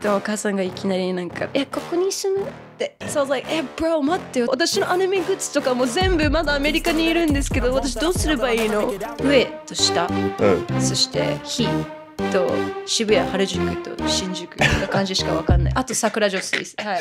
でもお母さんがいきなりなんか「えここに住む?」って「そう like え b ロ待ってよ私のアニメグッズとかも全部まだアメリカにいるんですけど私どうすればいいの?」上と下、うん、そして「火」と渋谷原宿と新宿な感じしか分かんない あと桜女子です、はい、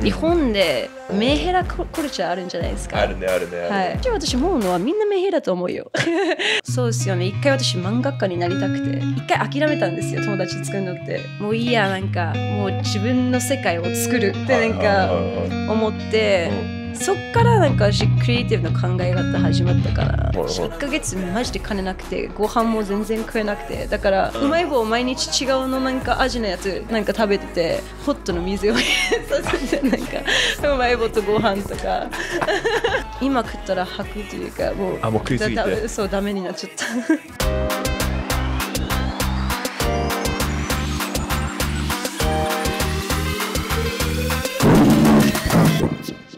日本でメンヘラコルチャーあるんじゃないですかあるねあるねはい、じゃあ私思うのはみんなメンヘラと思うよ そうですよね一回私漫画家になりたくて一回諦めたんですよ友達作るのってもういいやなんかもう自分の世界を作るってなんか思って、そっからなんかしクリエイティブの考え方始まったから1ヶ月マジで金なくてご飯も全然食えなくてだからうまい棒毎日違うのなんか味のやつなんか食べててホットの水を入れさせてなんかうまい棒とご飯とか 今食ったら吐くというかもうあもう食いすぎてそうダメになっちゃった Thank you.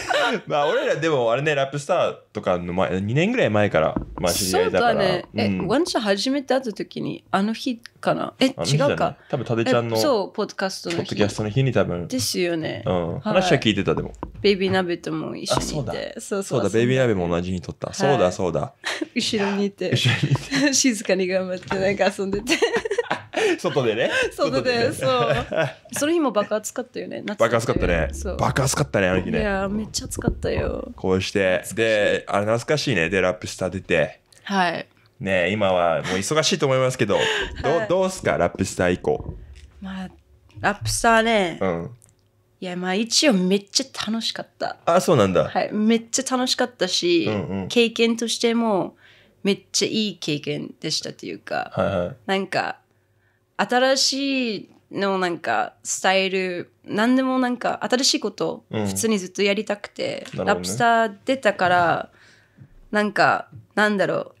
まあ俺らでもあれねラップスターとかの前2年ぐらい前からまあ知り合いだからそうだね、うん、えワンちゃん初めて会った時にあの日かなえ違うか多分タデちゃんのそうポッドキャストの日ポッドキャストの日に多分ですよね、うん、はい、話は聞いてたでもベイビー鍋とも一緒にいてそうそうだベイビー鍋も同じに撮った、はい、そうだそうだ 後ろにいて 静かに頑張ってなんか遊んでて 外でね外でそうその日も爆発かったよね爆発かったね爆発かったねあの日ねいやめっちゃ暑かったよこうしてであ懐かしいねでラップスター出てはいね今はもう忙しいと思いますけど、はい、どどうすかラップスター以降まあラップスターね、うん、いやまあ一応めっちゃ楽しかったあそうなんだはいめっちゃ楽しかったし、うんうん、経験としてもめっちゃいい経験でしたというか、はいはい、なんか新しいのなんかスタイル何でもなんか新しいこと普通にずっとやりたくて、うんね、ラップスター出たからなんかなんだろう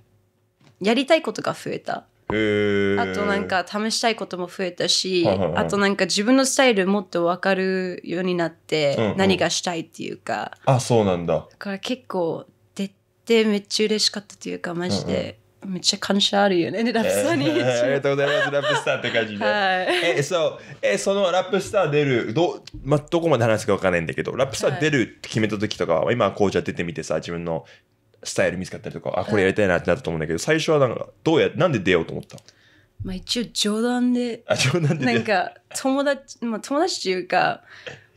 やりたいことが増えた。あとなんか試したいことも増えたし、あとなんか自分のスタイルもっと分かるようになって、何がしたいっていうかあそうなんだだから結構出てめっちゃ嬉しかったというかマジで、めっちゃ感謝あるよね。ラップスターに。ありがとうございます。ラップスターって感じで。はい、え、そう、え、そのラップスター出る、ど、まあ、どこまで話すか分からないんだけど、ラップスター出るって決めた時とか、はい、今、紅茶出てみてさ、自分のスタイル見つかったりとか、あ、これやりたいなってなったと思うんだけど、最初はなんか、どうや、なんで出ようと思ったまあ一応冗談で。あ、冗談で。なんか、友達、まあ友達というか、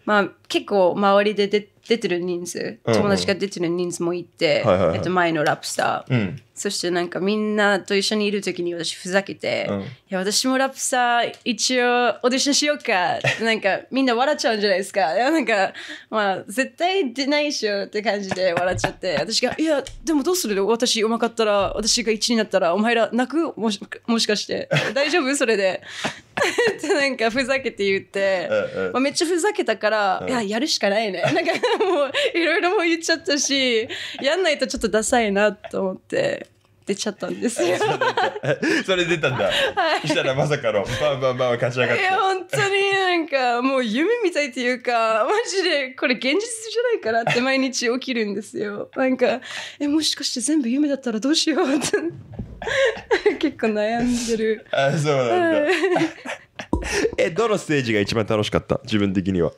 まあ結構周りでで出てる人数、友達が出てる人数もいて、えっと前のラップスター。うんそしてなんかみんなと一緒にいる時に私ふざけて、うん、いや私もラップさ一応オーディションしようかなんかみんな笑っちゃうんじゃないですか なんかまあ絶対出ないでしょって感じで 笑っちゃって私がいやでもどうする私うまかったら私が1になったらお前ら泣くもしもしかして 大丈夫それでってなんかふざけて言って、うんうん、まあ、めっちゃふざけたから、うん、いややるしかないねなんかもういろいろも言っちゃったしやんないとちょっとダサいなと思って出ちゃったんですよ。それ出たんだ。はい、したらまさかのバンバンバン勝ち上がって。いや本当になんかもう夢みたいというかマジでこれ現実じゃないかなって毎日起きるんですよ。なんかえもしかして全部夢だったらどうしようって 結構悩んでる。あそうなんだ。えどのステージが一番楽しかった自分的には。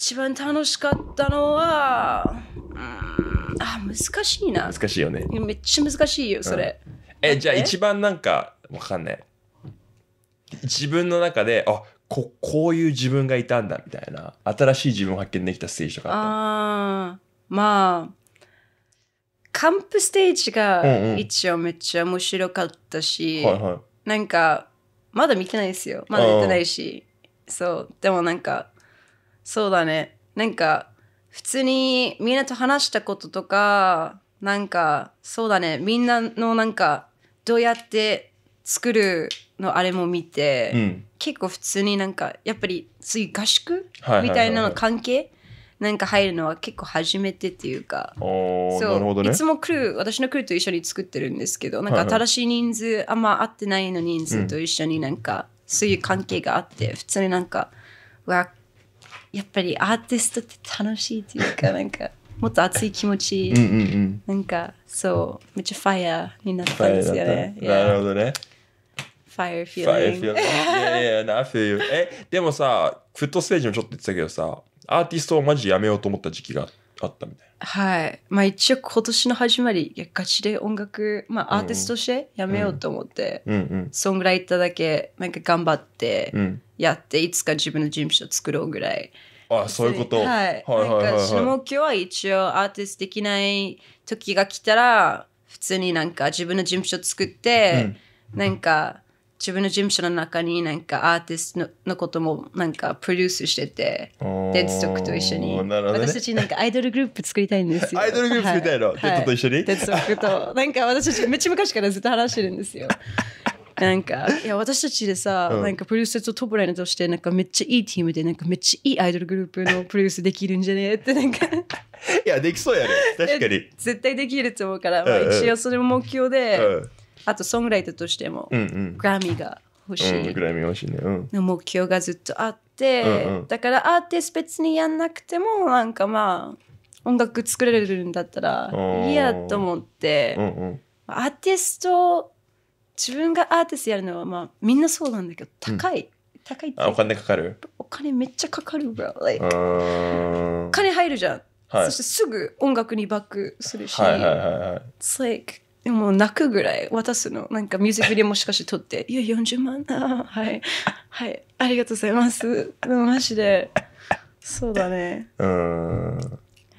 一番楽しかったのは、うん、あ難しいな難しいよねめっちゃ難しいよそれ、うん、えじゃあ一番なんかわかんない自分の中であここういう自分がいたんだみたいな新しい自分を発見できたステージとかああまあカンプステージが一応めっちゃ面白かったし、なんかまだ見てないですよまだ見てないし、そうでもなんかそうだねなんか普通にみんなと話したこととかなんかそうだねみんなのなんかどうやって作るのあれも見て、うん、結構普通になんかやっぱり次合宿、はいはい、みたいなの関係なんか入るのは結構初めてっていうかそう、ね、いつも来る私の来ると一緒に作ってるんですけどなんか新しい人数、はいはい、あんま会ってないの人数と一緒になんか、うん、そういう関係があって普通になんかわやっぱりアーティストって楽しいというか、なんか、もっと熱い気持ち、うんうんうん、なんか、そう、めっちゃファイヤーになったんですよね。なるほどね。ファイヤーフィールドグ。いやいや、フィーえ、でもさ、フットステージもちょっと言ってたけどさ、アーティストをマジやめようと思った時期があって。あったみたいな。はい。まあ一応今年の始まり、ガチで音楽、まあアーティストとしてやめようと思って、うんうん、いングラだけなんか頑張ってやって、いつか自分の事務所作ろうぐらい。ああそういうこと。はい。はいはいはい、はい、の目標は一応アーティストできない時が来たら、普通になんか自分の事務所作って、うん、なんか、自分の事務所の中になんかアーティストのこともなんかプロデュースしてて、デッドストックと一緒に、ね、私たちなんかアイドルグループ作りたいんですよ。アイドルグループ作りたいの、はい、デッドと一緒に、はい、デッドストックと。なんか私たちめっちゃ昔からずっと話してるんですよ。なんか、いや、私たちでさ、うん、なんかプロデュースとトップライナーとして、なんかめっちゃいいチームで、なんかめっちゃいいアイドルグループのプロデュースできるんじゃねえって、なんかいや、できそうやね。確かに。絶対できると思うから、まあ、一応それも目標で。うんあとソングライターとしても、うんうん、グラミーが欲しい、うん、グラミー欲しいね、うん、目標がずっとあって、うんうん、だからアーティスト別にやんなくてもなんかまあ音楽作れるんだったらいいやと思って、うんうん、アーティスト自分がアーティストやるのはまあみんなそうなんだけど高い、うん高いお金かかるお金めっちゃかかる bro、like、金入るじゃん、はい、そしてすぐ音楽にバックするし、はいはいはいはい、It's like でも泣くぐらい渡すのなんかミュージックビデオもしかし撮って「いや40万だ はいはいありがとうございます」でもマジでそうだね うん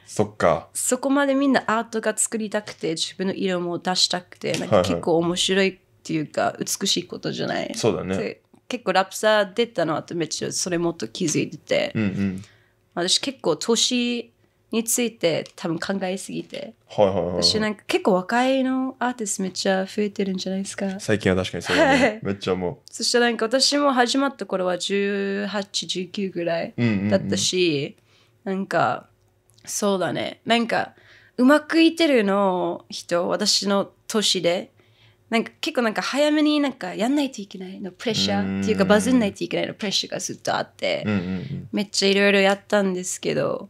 そっかそこまでみんなアートが作りたくて自分の色も出したくてなんか結構面白いっていうか、美しいことじゃないそうだね結構ラプサ出たの後めっちゃそれもっと気づいてて、うんうん、私結構年について多分考えすぎて、はいはいはい私なんか結構若いのアーティストめっちゃ増えてるんじゃないですか最近は確かにそうだね、めっちゃもうそしてなんか私も始まった頃は1819ぐらいだったし、うんうんうん、なんかそうだねなんかうまくいってるの人私の年でなんか結構なんか早めになんかやんないといけないのプレッシャーっていうかバズんないといけないのプレッシャーがずっとあって、うんうんうん、めっちゃいろいろやったんですけど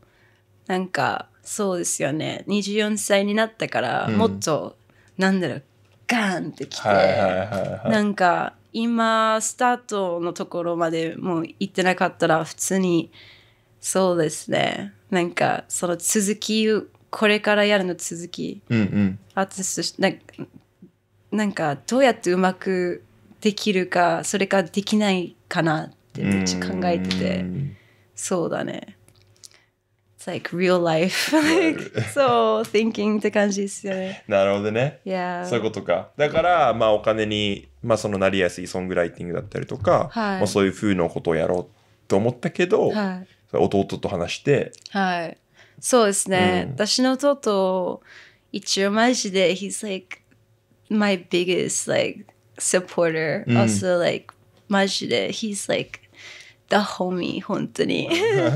なんかそうですよね24歳になったから、もっとなんだろうガーンってきて、なんか今スタートのところまでもう行ってなかったら普通にそうですねなんかその続きこれからやるの続き、うんうん、アーティストしななんかどうやってうまくできるかそれかできないかなってめっちゃ考えててそうだね It's like real life. like, so thinking って感じですよね。なるほどね。Yeah. そういうことか。だから、まあお金に、まあそのなりやすいソングライティングだったりとか、はい、まあそういう風のことをやろうと思ったけど、はい、弟と話して。はい。そうですね。うん、私の弟、一応マジで、he's like my biggest like supporter.、うん、also like マジで、he's like ダホミ本当に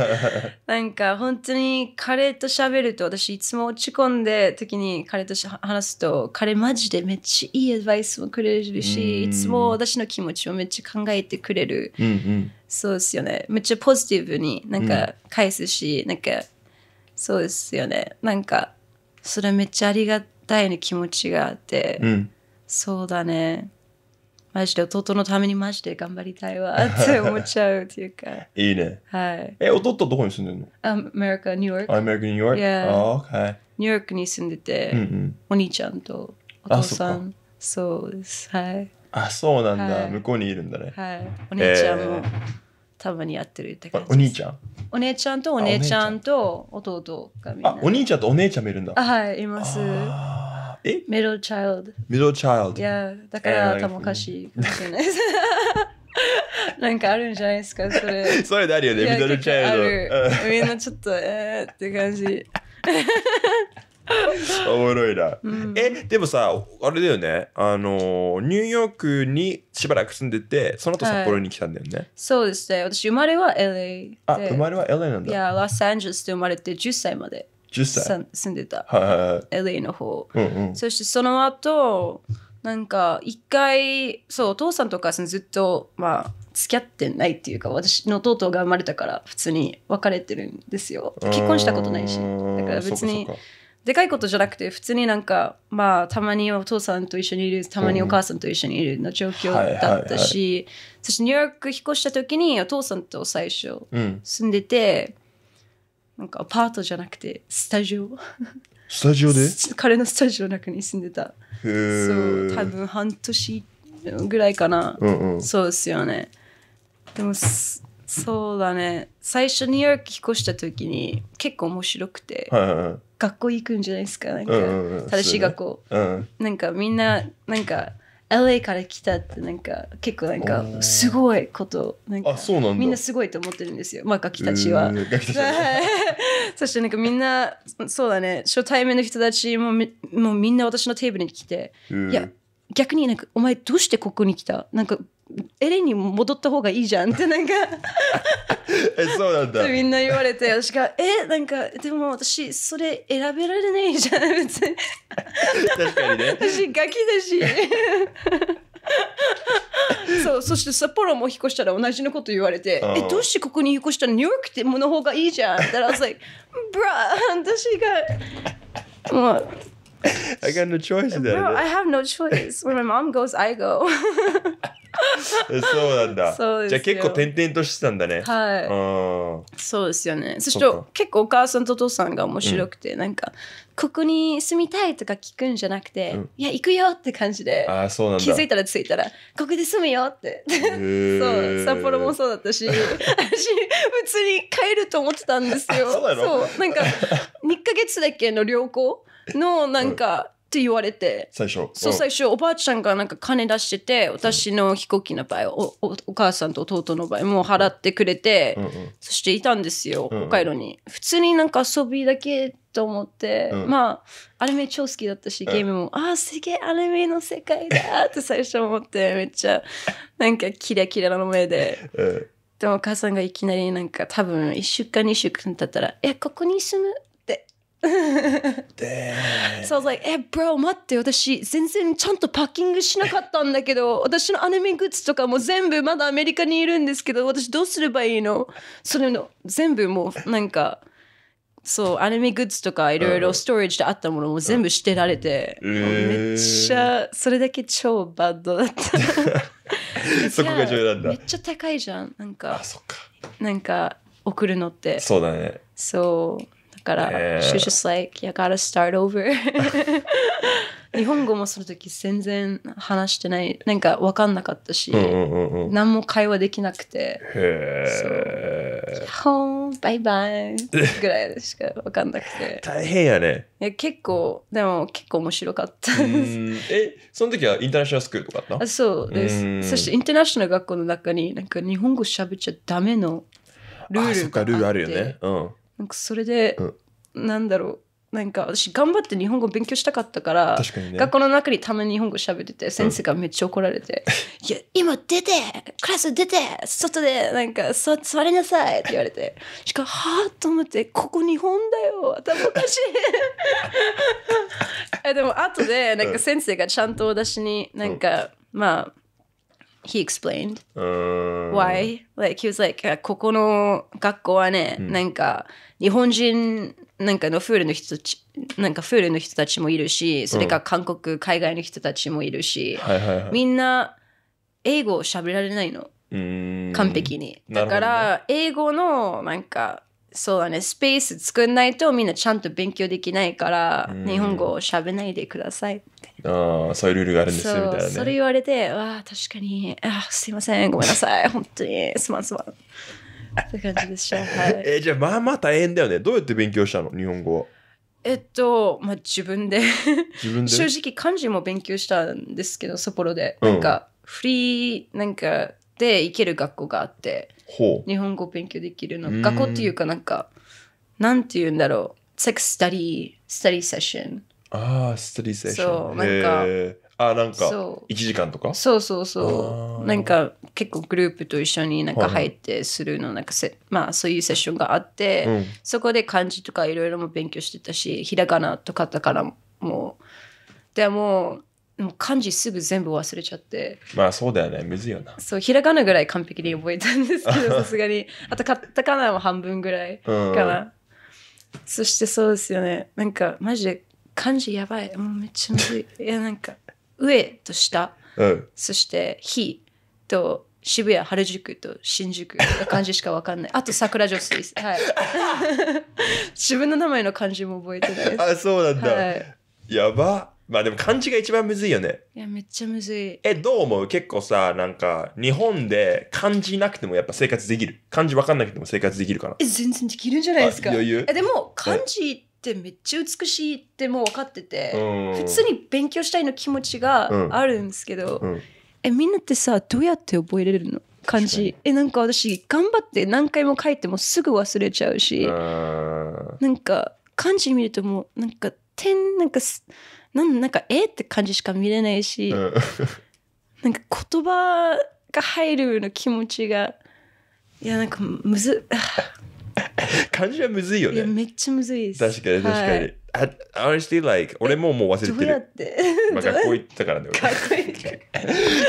なんか本当に彼と喋ると私いつも落ち込んで時に彼と話すと彼マジでめっちゃいいアドバイスもくれるしいつも私の気持ちをめっちゃ考えてくれる、うんうん、そうですよねめっちゃポジティブになんか返すし、うん、なんかそうですよねなんかそれめっちゃありがたいな気持ちがあって、うん、そうだねマジで弟のためにマジで頑張りたいわって思っちゃうっていうか。いいね。はい。え、弟どこに住んでるのアメリカ、ニューヨーク。アメリカ、ニューヨーク o k ニューヨークに住んでて、うんうん、お兄ちゃんとお父さん。そうです。はい。あ、そうなんだ、はい、向こうにいるんだね。はい。お兄ちゃんも、えー、たまにやってるって感じお兄ちゃんお姉ちゃんとお姉ちゃんと弟がみんな。あ、お兄ちゃんとお姉ちゃんもいるんだ。はい、います。えミドルチャイルド。ミドルチャイルド。いや、だから頭おかしいかもしれないです。なんかあるんじゃないですか、それ。それだあよね、ミドルチャイルド。みんなちょっと、えーって感じ。おもろいな、うん、えでもさあれだよねあのニューヨークにしばらく住んでてその後札幌に来たんだよね、はい、そうですね私生まれは LA あ生まれは LA なんだいやロサンゼルスで生まれて10歳まで住んでた、はい、LA の方、うんうん、そしてその後なんか一回そうお父さんとかずっとまあ付き合ってないっていうか私の弟が生まれたから普通に別れてるんですよ結婚したことないしだから別にでかいことじゃなくて普通になんかまあたまにお父さんと一緒にいるたまにお母さんと一緒にいるの状況だったし、そしてニューヨーク引っ越した時にお父さんと最初住んでて、うんなんかアパートじゃなくてスタジオスタジオで 彼のスタジオの中に住んでたそう多分半年ぐらいかな、うんうん、そうですよねでもそうだね最初ニューヨーク引っ越した時に結構面白くて、はいはい学校行くんじゃないですかなんか、うんうん正しい学校、ねなんかみんななんか LA から来たってなんか結構なんかすごいことなんかみんなすごいと思ってるんですよまあガキたちは。そしてなんかみんなそうだね初対面の人たちももうみんな私のテーブルに来て「いや逆になんか「お前どうしてここに来た?」なんかエレンに戻った方がいいじゃんってなんか えそうなんだみんな言われて私が「えなんかでも私それ選べられないじゃん別に確かにね私ガキだしそうそして札幌も引っ越したら同じのこと言われて「えどうしてここに引っ越したのニューヨークってもの方がいいじゃん」って言ったら「ブラ私がもう I got no choice then. Bro, I have no choice. When my mom goes, I go. そうなんだ。そうですじゃあ結構転々としてたんだね。はい。そうですよね。そして結構お母さんとお父さんが面白くて、うん、なんか、ここに住みたいとか聞くんじゃなくて、うん、いや、行くよって感じで、あそうなんだ気づいたら着いたら、ここで住むよって。そう、札幌もそうだったし、私、普通に帰ると思ってたんですよ。そうなそう。なんか、2ヶ月だけの旅行。のなんか、って言われて最初そう最初おばあちゃんがなんか金出してて私の飛行機の場合おおお母さんと弟の場合もう払ってくれて、うんうん、そしていたんですよ、うんうん、北海道に普通になんか遊びだけと思って、うん、まあアニメ超好きだったしゲームも、うん、ああすげえアニメの世界だって最初思ってめっちゃなんかキラキラの目で。うんでもお母さんがいきなりなんか多分1週間2週間経ったら「えここに住む so I was like, え、hey, bro, 待って、私、全然ちゃんとパッキングしなかったんだけど、私のアニメグッズとかも全部まだアメリカにいるんですけど、私どうすればいいのそれの、全部もう、なんか、そう、アニメグッズとかいろいろストレージであったものも全部捨てられて、うん、めっちゃ、それだけ超バッドだった。そこが重要なんだ。めっちゃ高いじゃん、なんか。あ、そっか。なんか、送るのって。そうだね。そう。から、えー、she's just like, you gotta start over 日本語もその時全然話してない、なんか分かんなかったし、うんうんうん、何も会話できなくて、へほん、バイバイぐらいしか分かんなくて。大変やね。いや結構、でも結構面白かったです。え、その時はインターナショナルスクールとかあったそうです。そしてインターナショナル学校の中になんか日本語喋っちゃダメのルールがあって。あ、そっか、ルールあるよね。うん。なんかそれで、うん、なんだろうなんか私頑張って日本語勉強したかったから、ね、学校の中にたまに日本語喋ってて先生がめっちゃ怒られて「うん、いや今出てクラス出て外でなんか座座りなさい」って言われてしかはあと思って「ここ日本だよ頭おかしい」でも後でなんか先生がちゃんと私になんか、うん、まあ he explained why like he was like ここの学校はね、うん、なんか日本人なんかのフールの人たちなんかフールの人たちもいるしそれから韓国、うん、海外の人たちもいるし、みんな英語を喋られないの完璧にだから、ね、英語のなんかそうだねスペース作んないとみんなちゃんと勉強できないから、うん、日本語をしゃべないでくださいああそういうルールがあるんですよみたいな、ね、それ言われてわあ確かにあすいませんごめんなさい 本当にすまんすまんって感じでした、はい、えじゃあまあまあ大変だよねどうやって勉強したの日本語えっと、まあ、自分で自分で正直漢字も勉強したんですけど札幌で、うん、なんかフリーなんかで行ける学校があって日本語を勉強できるの学校っていうかなんかなんて言うんだろうセックススタディスタディセッションああスタディセッションそうなんかあなんか1時間とかそうそうそうなんか結構グループと一緒になんか入ってするの、はい、なんかせまあそういうセッションがあって、うん、そこで漢字とかいろいろも勉強してたしひらがなとかだからもうでももう漢字すぐ全部忘れちゃってまあそうだよねむずいよなそうひらがなぐらい完璧に覚えたんですけど さすがにあとカタカナも半分ぐらいかな、うん、そしてそうですよねなんかマジで漢字やばいもうめっちゃむずいいや なんか上と下、うん、そして「火と「渋谷原宿と新宿の漢字しか分かんないあと桜女水はい 自分の名前の漢字も覚えてないあそうなんだ、はい、やばまあでも漢字が一番むずいよね。いや、めっちゃむずい。え、どう思う結構さ、なんか、日本で漢字なくてもやっぱ生活できる。漢字わかんなくても生活できるから。え、全然できるんじゃないですか。余裕。え、でも、漢字ってめっちゃ美しいってもう分かってて、普通に勉強したいの気持ちがあるんですけど、うんうん、え、みんなってさ、どうやって覚えれるの漢字えなんか私頑張って何回も書いてもすぐ忘れちゃうしなんか漢字見るともうなんか点なんかなんなんかえって感じしか見れないし、うん、なんか言葉が入るの気持ちがいやなんかむず漢字 はむずいよねいやめっちゃむずいです確かに確かに、はい Honestly, like, 俺ももう忘れてる。どうやって まあ学校行ったからね。学校行って。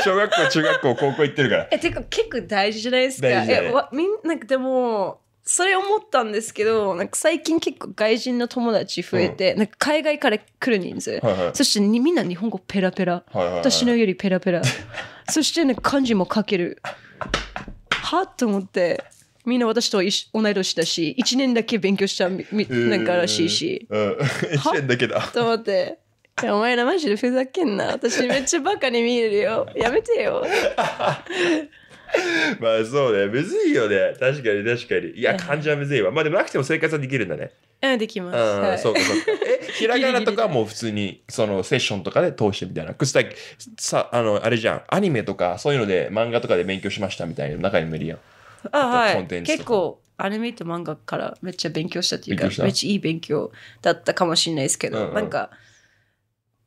小学校、中学校、高校行ってるから。え、てか結構大事じゃないですか。大事だね、え、みんな、でも、それ思ったんですけどなんか最近結構外人の友達増えて、うん、なんか海外から来る人数、はいはい、そしてみんな日本語ペラペラ、はいはいはい、私のよりペラペラ そしてね、漢字も書けるはっと思ってみんな私と同い年だし1年だけ勉強したみなんからしいし、うん、1年だけだと思って。お前らマジでふざけんな私めっちゃバカに見えるよやめてよ まあそうね、むずいよね。確かに確かに。いや、漢字はむずいわ。まあでもなくても生活はできるんだね。うん、できます。うん、そうかそうか。え、ひらがなとかも普通に、そのセッションとかで通してみたいな。くすさ、あの、あれじゃん。アニメとか、そういうので漫画とかで勉強しましたみたいな中に無理やん。あ、はい。結構、アニメと漫画からめっちゃ勉強したっていうか、めっちゃいい勉強だったかもしれないですけど、うんうん、なんか、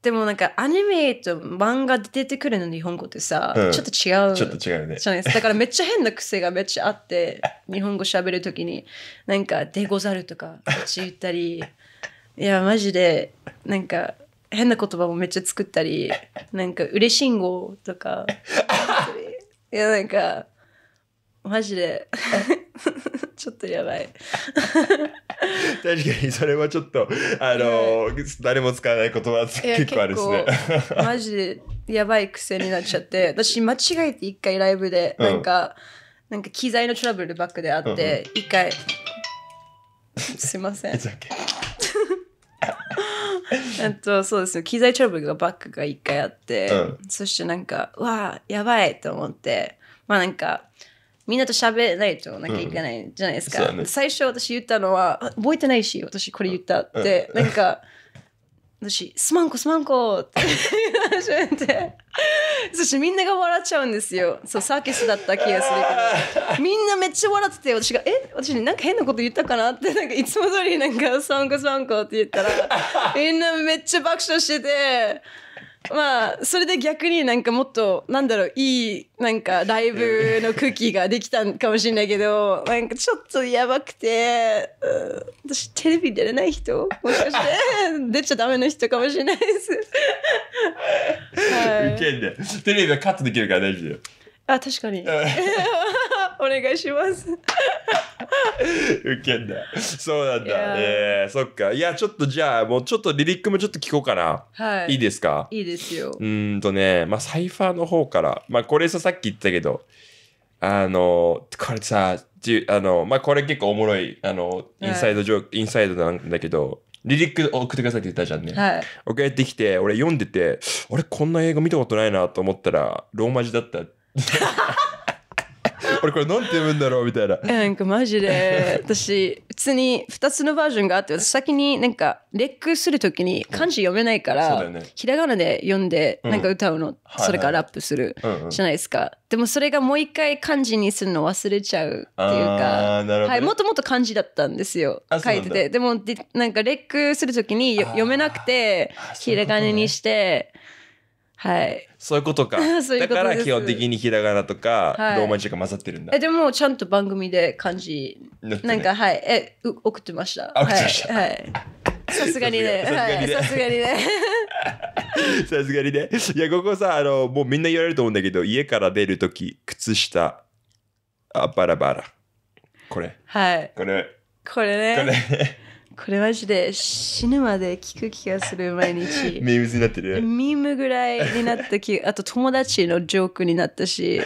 でもなんかアニメと漫画で出てくるの日本語ってさ、うんちょっと違う。ちょっと違うねじゃないですかだからめっちゃ変な癖がめっちゃあって、日本語喋るときに、なんか、でござるとか、めっちゃ言ったり、いや、マジで、なんか、変な言葉もめっちゃ作ったり、なんか、嬉しんごとか、いや、なんか、マジで、ちょっとやばい 確かにそれはちょっとあの、誰も使わない言葉結構あるですねマジでやばい癖になっちゃって 私間違えて一回ライブでなんか、うん、なんか機材のトラブルバックであって一、うん、回すいません えっとそうですね。機材トラブルがバックが一回あって、うん、そしてなんかわあやばいと思ってまあなんかみんなと喋らないとなきゃいけないじゃないですか。うんね、最初私言ったのは、覚えてないし、私これ言ったって、うん、なんか、私、すまんこすまんこって始めて、そしてみんなが笑っちゃうんですよ。そう、サーキスだった気がするけど、みんなめっちゃ笑ってて、私が、え、私なんか変なこと言ったかなって、なんかいつも通りなんか、すまんこすまんこって言ったら、みんなめっちゃ爆笑してて、まあそれで逆になんかもっとなんだろういいなんかライブの空気ができたかもしれないけど なんかちょっとやばくて、私テレビ出れない人 もしかして出ちゃダメな人かもしれないです。はい、ウケんでテレビはカットできるから大丈夫だよ。あ確かにお願いします受けんだそうなんだえー、そっかいやちょっとじゃあもうちょっとリリックもちょっと聞こうかな、はい、いいですかいいですようんとねまあサイファーの方からまあこれささっき言ったけどあのこれさじあのまあこれ結構おもろいあのインサイドジョーはい、インサイドなんだけどリリック送ってくださいって言ったじゃんね。はい。送ってきて、俺読んでて、俺こんな映画見たことないなと思ったら、ローマ字だったっ 俺これなんて読むんだろうみたいな。なんかマジで私普通に2つのバージョンがあって私先になんかレックするときに漢字読めないから、うんね、ひらがなで読んでなんか歌うの、うん、それからラップするじゃないですか、うんうん、でもそれがもう一回漢字にするの忘れちゃうっていうか、ね、はい、もともと漢字だったんですよ書いててでもなんかレックするときに読めなくてひらがなにして。はい。そういうことか。ううとだから基本的にひらがなとか、はい、ローマ字が混ざってるんだ。えでもちゃんと番組で漢字、なんかはいえ送ってました。送ってました。はい。さすがにね。さすがにね。さすがにね。いやここさあのもうみんな言われると思うんだけど家から出るとき靴下あバラバラこれ。はい。これ。これね。これ。これマジで死ぬまで聞く気がする毎日。ミ ームになってるミームぐらいになった気、あと友達のジョークになったし、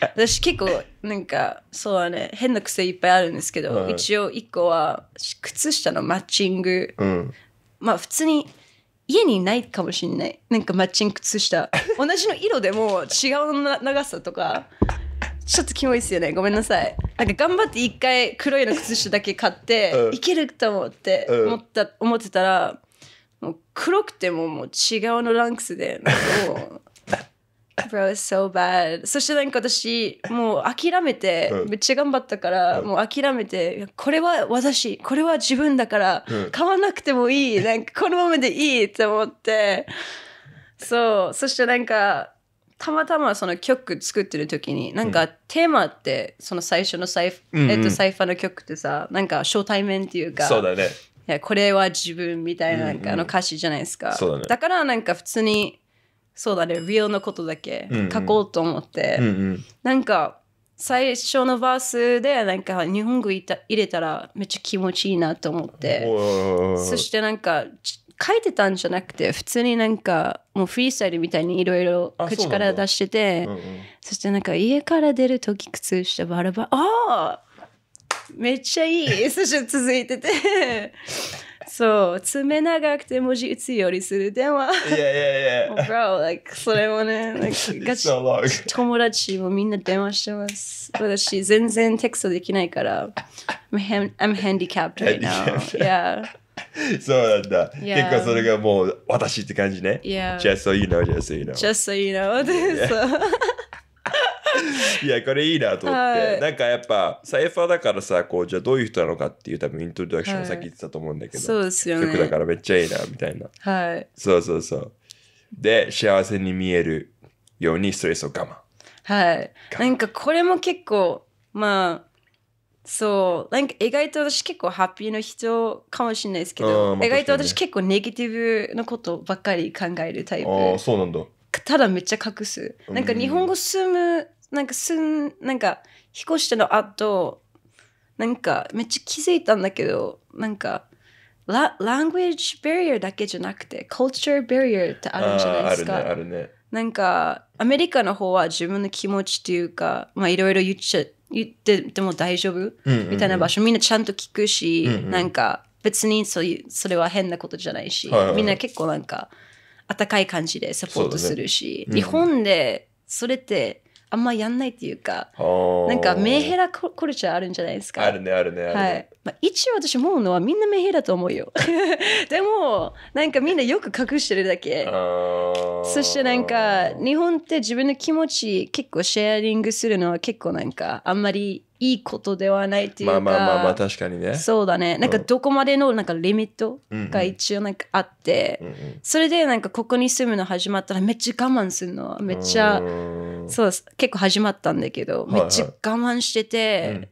私結構なんかそうはね、変な癖いっぱいあるんですけど、うん、一応一個は靴下のマッチング。うん、まあ普通に家にないかもしれない。なんかマッチング靴下。同じの色でも違う長さとか。ちょっとキモいっすよねごめんなさいなんか頑張って一回黒いの靴下だけ買って、うん、いけると思って思った、思ってたらもう黒くてももう違うのランクスでもう Bro, so bad. そしてなんか私、もう諦めて、めっちゃ頑張ったから、もう諦めて、これは私、これは自分だから、買わなくてもいい、なんかこのままでいいって思って、そう、そしてなんか、たまたまその曲作ってる時になんかテーマってその最初のサイフ、うんうん、えっと、サイファーの曲ってさなんか初対面っていうかそうだねいやこれは自分みたいななんかあの歌詞じゃないですか、うんうん、だからなんか普通にそうだねリアルのことだけ書こうと思って、うんうん、なんか最初のバースでなんか日本語入れたらめっちゃ気持ちいいなと思ってそしてなんか書いてたんじゃなくて普通になんかもうフリースタイルみたいにいろいろ口から出しててそうんうん、そしてなんか家から出る時靴下バラバラああめっちゃいい そして続いてて そう爪長くて文字打つよりする電話いやいやいや b r それもねなんか e ガチ、so、友達もみんな電話してます私全然テクストできないから I'm, hand I'm handicapped right now yeah そうなんだ。Yeah. 結構それがもう私って感じね。Yeah. Just so you know, just so you know. Just so you know. Yeah. いや、これいいなと思って。はい、なんかやっぱ、サイファーだからさ、こう、じゃあどういう人なのかっていう多分イントロダクションさっき言ってたと思うんだけど、はい、そうですよね。曲だからめっちゃいいな、みたいな。はい。そうそうそう。で、幸せに見えるようにストレスを我慢。はい。なんかこれも結構、まあ、そう、なんか意外と私結構ハッピーな人かもしれないですけど、意外と私結構ネガティブのことばっかり考えるタイプ。ああ、そうなんだ。ただめっちゃ隠す。なんか日本語住む、なんか住ん、なんか引っ越しての後、なんかめっちゃ気づいたんだけど、なんか、ララン b a ージバリアだけじゃなくて、コルチャーバリアってあるんじゃないですか。あるね、あるね。なんか、アメリカの方は自分の気持ちっていうか、まあいろいろ言っちゃ、言ってても大丈夫、みたいな場所みんなちゃんと聞くし、うんうん、なんか別にそういうそれは変なことじゃないし、はいはい、みんな結構なんか温かい感じでサポートするし、ねうん、日本でそれってあんまやんないっていうかなんかメンヘラコルチャーあるんじゃないですかあるねあるねあるね、はいまあ、一応私思うのはみんなメンヘラと思うよ でもなんかみんなよく隠してるだけそしてなんか日本って自分の気持ち結構シェアリングするのは結構なんかあんまりいいことではないっていうかまあまあまあ確かにねそうだねなんかどこまでのなんかリミットが一応なんかあって、それでなんかここに住むの始まったらめっちゃ我慢するのめっちゃそう結構始まったんだけど、めっちゃ我慢してて、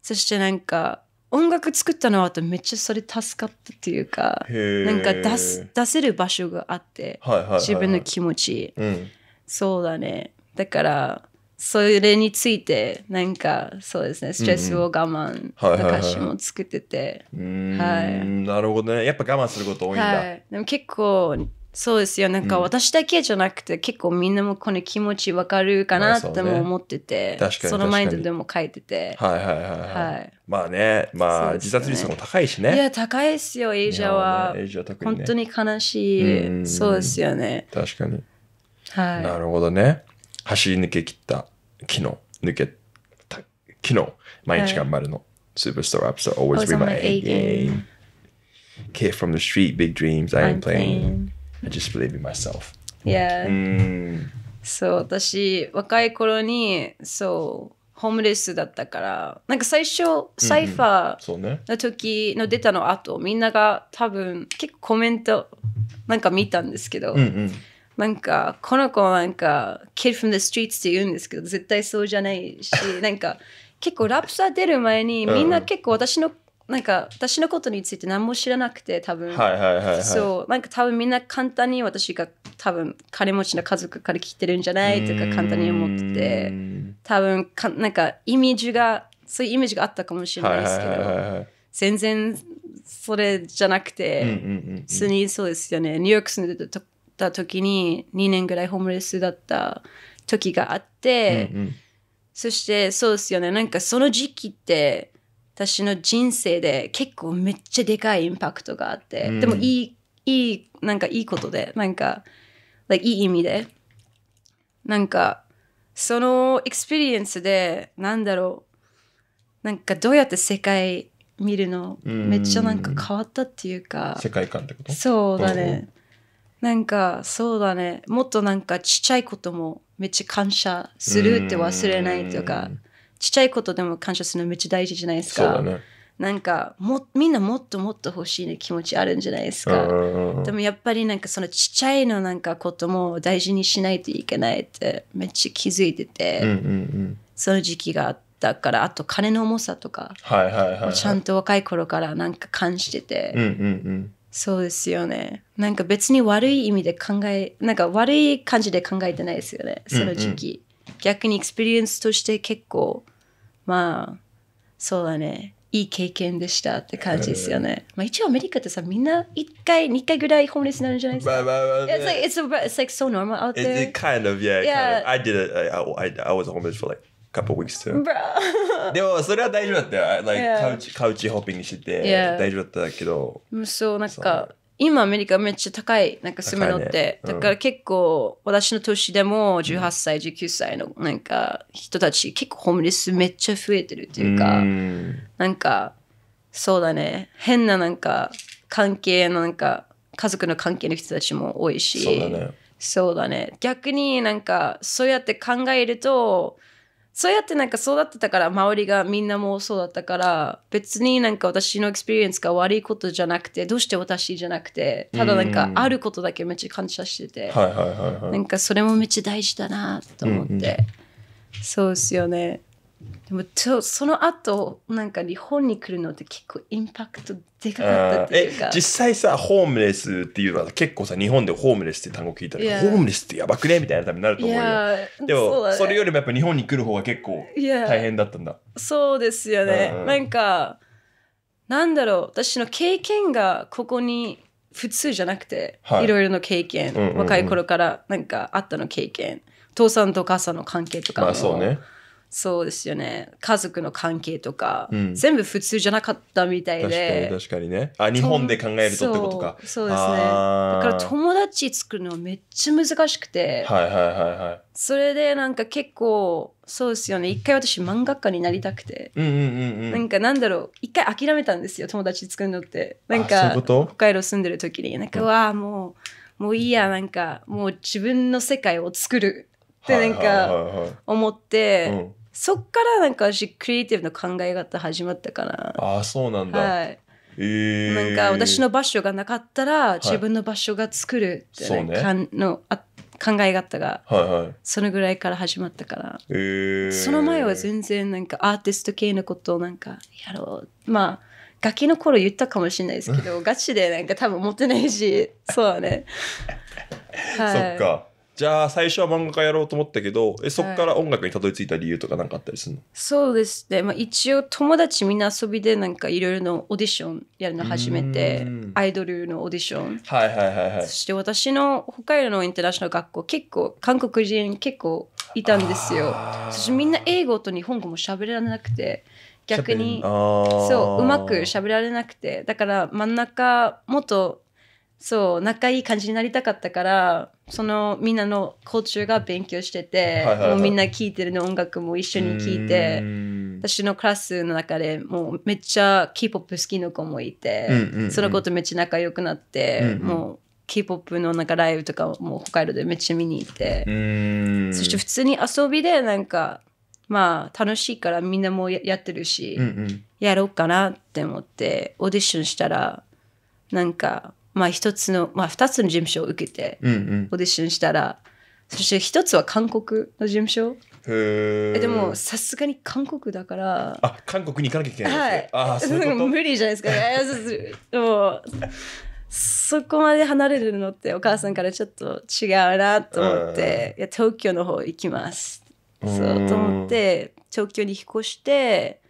そしてなんか音楽作ったのはあとめっちゃそれ助かったっていうかなんか出す出せる場所があって、はいはい、自分の気持ち、うん、そうだねだからそれについてなんかそうですねストレスを我慢の歌詞も作ってて、はい、はい、なるほどねやっぱ我慢すること多いんだ、はい、でも結構そうですよなんか私だけじゃなくて、うん、結構みんなもこの気持ちわかるかなっても思ってて、まあそね、そのマインドでも書いててはいはいはい、はいはい、まあねまあ、ね、自殺率も高いしねいや高いですよエイジャは、ね、本当に悲しいそうですよね確かに、はい、なるほどね走り抜けきった昨日抜けた昨日毎日頑張るの、スーパーストラップ a K from the street big dreams I am playing I just believe in myself そう私若い頃にそうホームレスだったからなんか最初サイファーの時の出たの後、みんなが多分結構コメントなんか見たんですけど、なんかこの子はなんか kid from the streets って言うんですけど絶対そうじゃないし なんか結構ラプサ出る前にみんな結構私の、なんか私のことについて何も知らなくて多分、はいはいはいはい、そうなんか多分みんな簡単に私が多分金持ちの家族から聞いてるんじゃないとか簡単に思ってて多分かなんかイメージがそういうイメージがあったかもしれないですけど、はいはいはいはい、全然それじゃなくて、普通にそうですよねニューヨーク住んでたった時に2年ぐらいホームレスだった時があって、うんうん、そしてそうですよねなんかその時期って私の人生で結構めっちゃでかいインパクトがあって、うん、でもいいいいなんかいいことでなんか like, いい意味でなんかそのエクスペリエンスでなんだろうなんかどうやって世界見るのめっちゃなんか変わったっていうか世界観ってことそうだね、うんなんかそうだねもっとなんかちっちゃいこともめっちゃ感謝するって忘れないとかちっちゃいことでも感謝するのめっちゃ大事じゃないですか。そうだねなんかもみんなもっともっと欲しい、ね、気持ちあるんじゃないですか。でもやっぱりなんかそのちっちゃいのなんかことも大事にしないといけないってめっちゃ気づいてて、うんうんうん、その時期があったからあと金の重さとか、ちゃんと若い頃からなんか感じてて、うんうんうん、そうですよね。なんか別に悪い意味で考え、なんか悪い感じで考えてないですよね、その時期。うんうん、逆にエクスペリエンスとして結構、まあ、そうだね。いい経験でしたって感じですよね。まあ一応アメリカってさ、みんな1回、2回ぐらいホームレスになるんじゃないですか。まあまあまあ。It's like, it's, a, it's like so normal out there. It, kind of, yeah. yeah. of. I did it. I, I, I was homeless for like couple weeks too. Bro. でもそれは大丈夫だったよ。Like, yeah. カウチカウチホッピングしてて、yeah. 大丈夫だったけど。そうなんか。今アメリカめっちゃ高いなんか住むのって、ねうん、だから結構私の年でも18歳、うん、19歳のなんか人たち結構ホームレスめっちゃ増えてるっていうか、うん、なんかそうだね変ななんか関係のなんか家族の関係の人たちも多いしそうだね、ね、逆になんかそうやって考えるとそうやってなんか育ってたから周りがみんなもそうだったから別になんか私のエクスペリエンスが悪いことじゃなくてどうして私じゃなくてただなんかあることだけめっちゃ感謝してて、なんかそれもめっちゃ大事だなと思って、うんうん、そうですよねでもちょその後なんか日本に来るのって結構インパクトでかかったっていうか実際さホームレスっていうのは結構さ日本でホームレスって単語聞いたら、yeah. ホームレスってやばくねみたいなためになると思うよ、yeah. でもそ、ね,、れよりもやっぱ日本に来る方が結構大変だったんだ、yeah. そうですよね、うん、なんかなんだろう私の経験がここに普通じゃなくて、はい、ろいろの経験、うんうんうん、若い頃からなんかあったの経験父さんと母さんの関係とかも、まあそうねそうですよね家族の関係とか、うん全部普通じゃなかったみたい確かにで確かにねあ日本で考えるとってことかそうそうですねだから友達作るのはめっちゃ難しくて、はいはいはいはいそれでなんか結構そうですよね一回私漫画家になりたくて、うんうんうんなんかなんだろう一回諦めたんですよ友達作るのってなんあううか北海道住んでる時になんか、うわあもうもういいやなんかもう自分の世界を作るってなんかはいはいはいはい思って、そっからなんか私クリエイティブの考え方始まったかなああそうなんだ、はいえー、なんか私の場所がなかったら自分の場所が作るって、はい、かんのあ考え方が、そのぐらいから始まったから、えその前は全然なんかアーティスト系のことをなんかやろうまあガキの頃言ったかもしれないですけど ガチでなんか多分持ってないしそうだね、はい、そっかじゃあ最初は漫画家やろうと思ったけどえそこから音楽にたどり着いた理由とか何かあったりするの、はい、そうですね、まあ、一応友達みんな遊びでなんかいろいろのオーディションやるの始めてアイドルのオーディション、はいはいはいはい、そして私の北海道のインターナショナル学校結構韓国人結構いたんですよそしてみんな英語と日本語も喋らなくて逆にそううまく喋られなくてだから真ん中もっとそう仲いい感じになりたかったからそのみんなのコーチューが勉強してて、もうみんな聴いてるの音楽も一緒に聴いて私のクラスの中でもうめっちゃ k p o p 好きの子もいて、うんうんうん、その子とめっちゃ仲良くなって、うんうん、もう k p o p のなんかライブとかも北海道でめっちゃ見に行ってそして普通に遊びでなんかまあ楽しいからみんなもやってるし、うんうん、やろうかなって思ってオーディションしたらなんかまあ一つの、まあ二つの事務所を受けて、オーディションしたら、そして一つは韓国の事務所。えでもさすがに韓国だからあ韓国に行かなきゃいけない、はい、あそういう 無理じゃないですか、ね、でもそこまで離れるのってお母さんからちょっと違うなと思っていや東京の方行きますそうと思って東京に引っ越して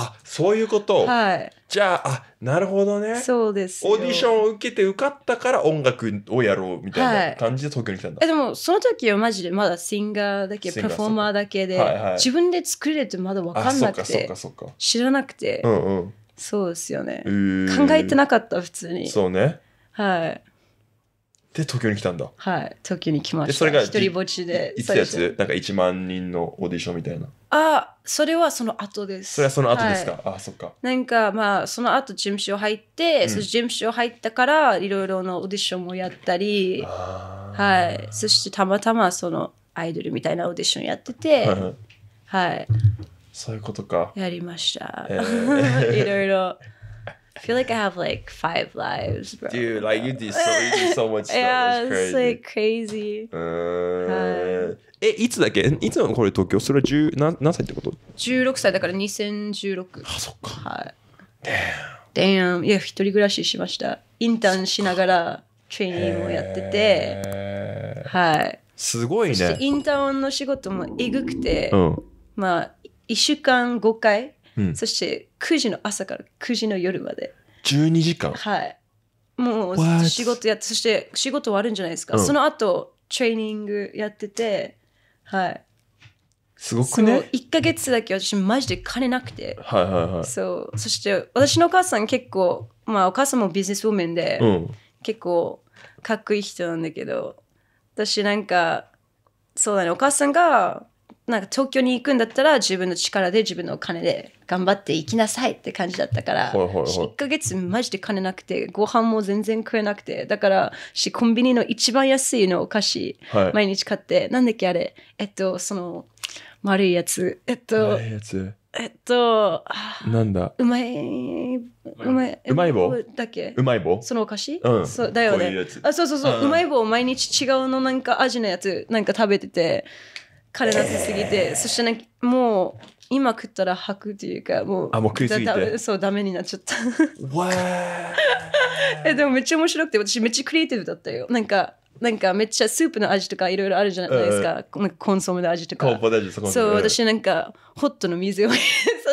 あそういうこと、はい、じゃああなるほどねそうですオーディションを受けて受かったから音楽をやろうみたいな感じで東京に来たんだ、はい、えでもその時はマジでまだシンガーだけパフォーマーだけで、はいはい、自分で作れってまだ分かんなくて知らなくて、うんうん、そうですよね、えー、考えてなかった普通にそうねはいで、東京に来たんだ。はい、東京に来ました。それが一人ぼっちで。いつやつなんか1万人のオーディションみたいな。あ、それはその後です。それはその後ですか。はい、あ、そっか。なんかまあ、その後事務所入って、うん、そ事務所入ったから、いろいろなオーディションもやったり、はい。そしてたまたまそのアイドルみたいなオーディションやってて、はい。そういうことか。やりました。えー、いろいろ。I feel like I have like five lives, bro. Dude, like you do so you do so much stuff. yeah, it's, like crazy. え、いつだっけいつなのこれ東京それは10何何歳ってこと ?16 歳だから2016。あ、そっか。はい。Damn. Damn. いや、一人暮らししました。インターンしながらトレーニーもやってて。はい。すごいね。インターンの仕事もえぐくて、うん、まあ、1週間5回。そして9時の朝から9時の夜まで12時間はいもう仕事やってそして仕事終わるんじゃないですか、うん、その後トレーニングやっててはいすごくね1か月だけ私マジで金なくて、はいはいはい、そうそして私のお母さん結構まあお母さんもビジネスウォーメンで、うん、結構かっこいい人なんだけど私なんかそうだねお母さんがなんか東京に行くんだったら自分の力で自分のお金で頑張って行きなさいって感じだったから、はいはいはい、1ヶ月マジで金なくてご飯も全然食えなくてだからしコンビニの一番安いのお菓子、はい、毎日買ってなんだっけあれえっとその丸いやつえっと丸いやつえっと、なんだうまいうまいうまい棒だけうまい棒そのお菓子、うん、そうだよねあそうそうそう、うまい棒毎日違うのなんか味のやつなんか食べてて体すすぎて、そしてかもう今食ったら吐くというかもうあもう食いすぎてそうダメになっちゃったわ えでもめっちゃ面白くて私めっちゃクリエイティブだったよなんかなんかめっちゃスープの味とかいろいろあるじゃないですか、うん、コンソメの味とかそう私なんかホットの水を入れ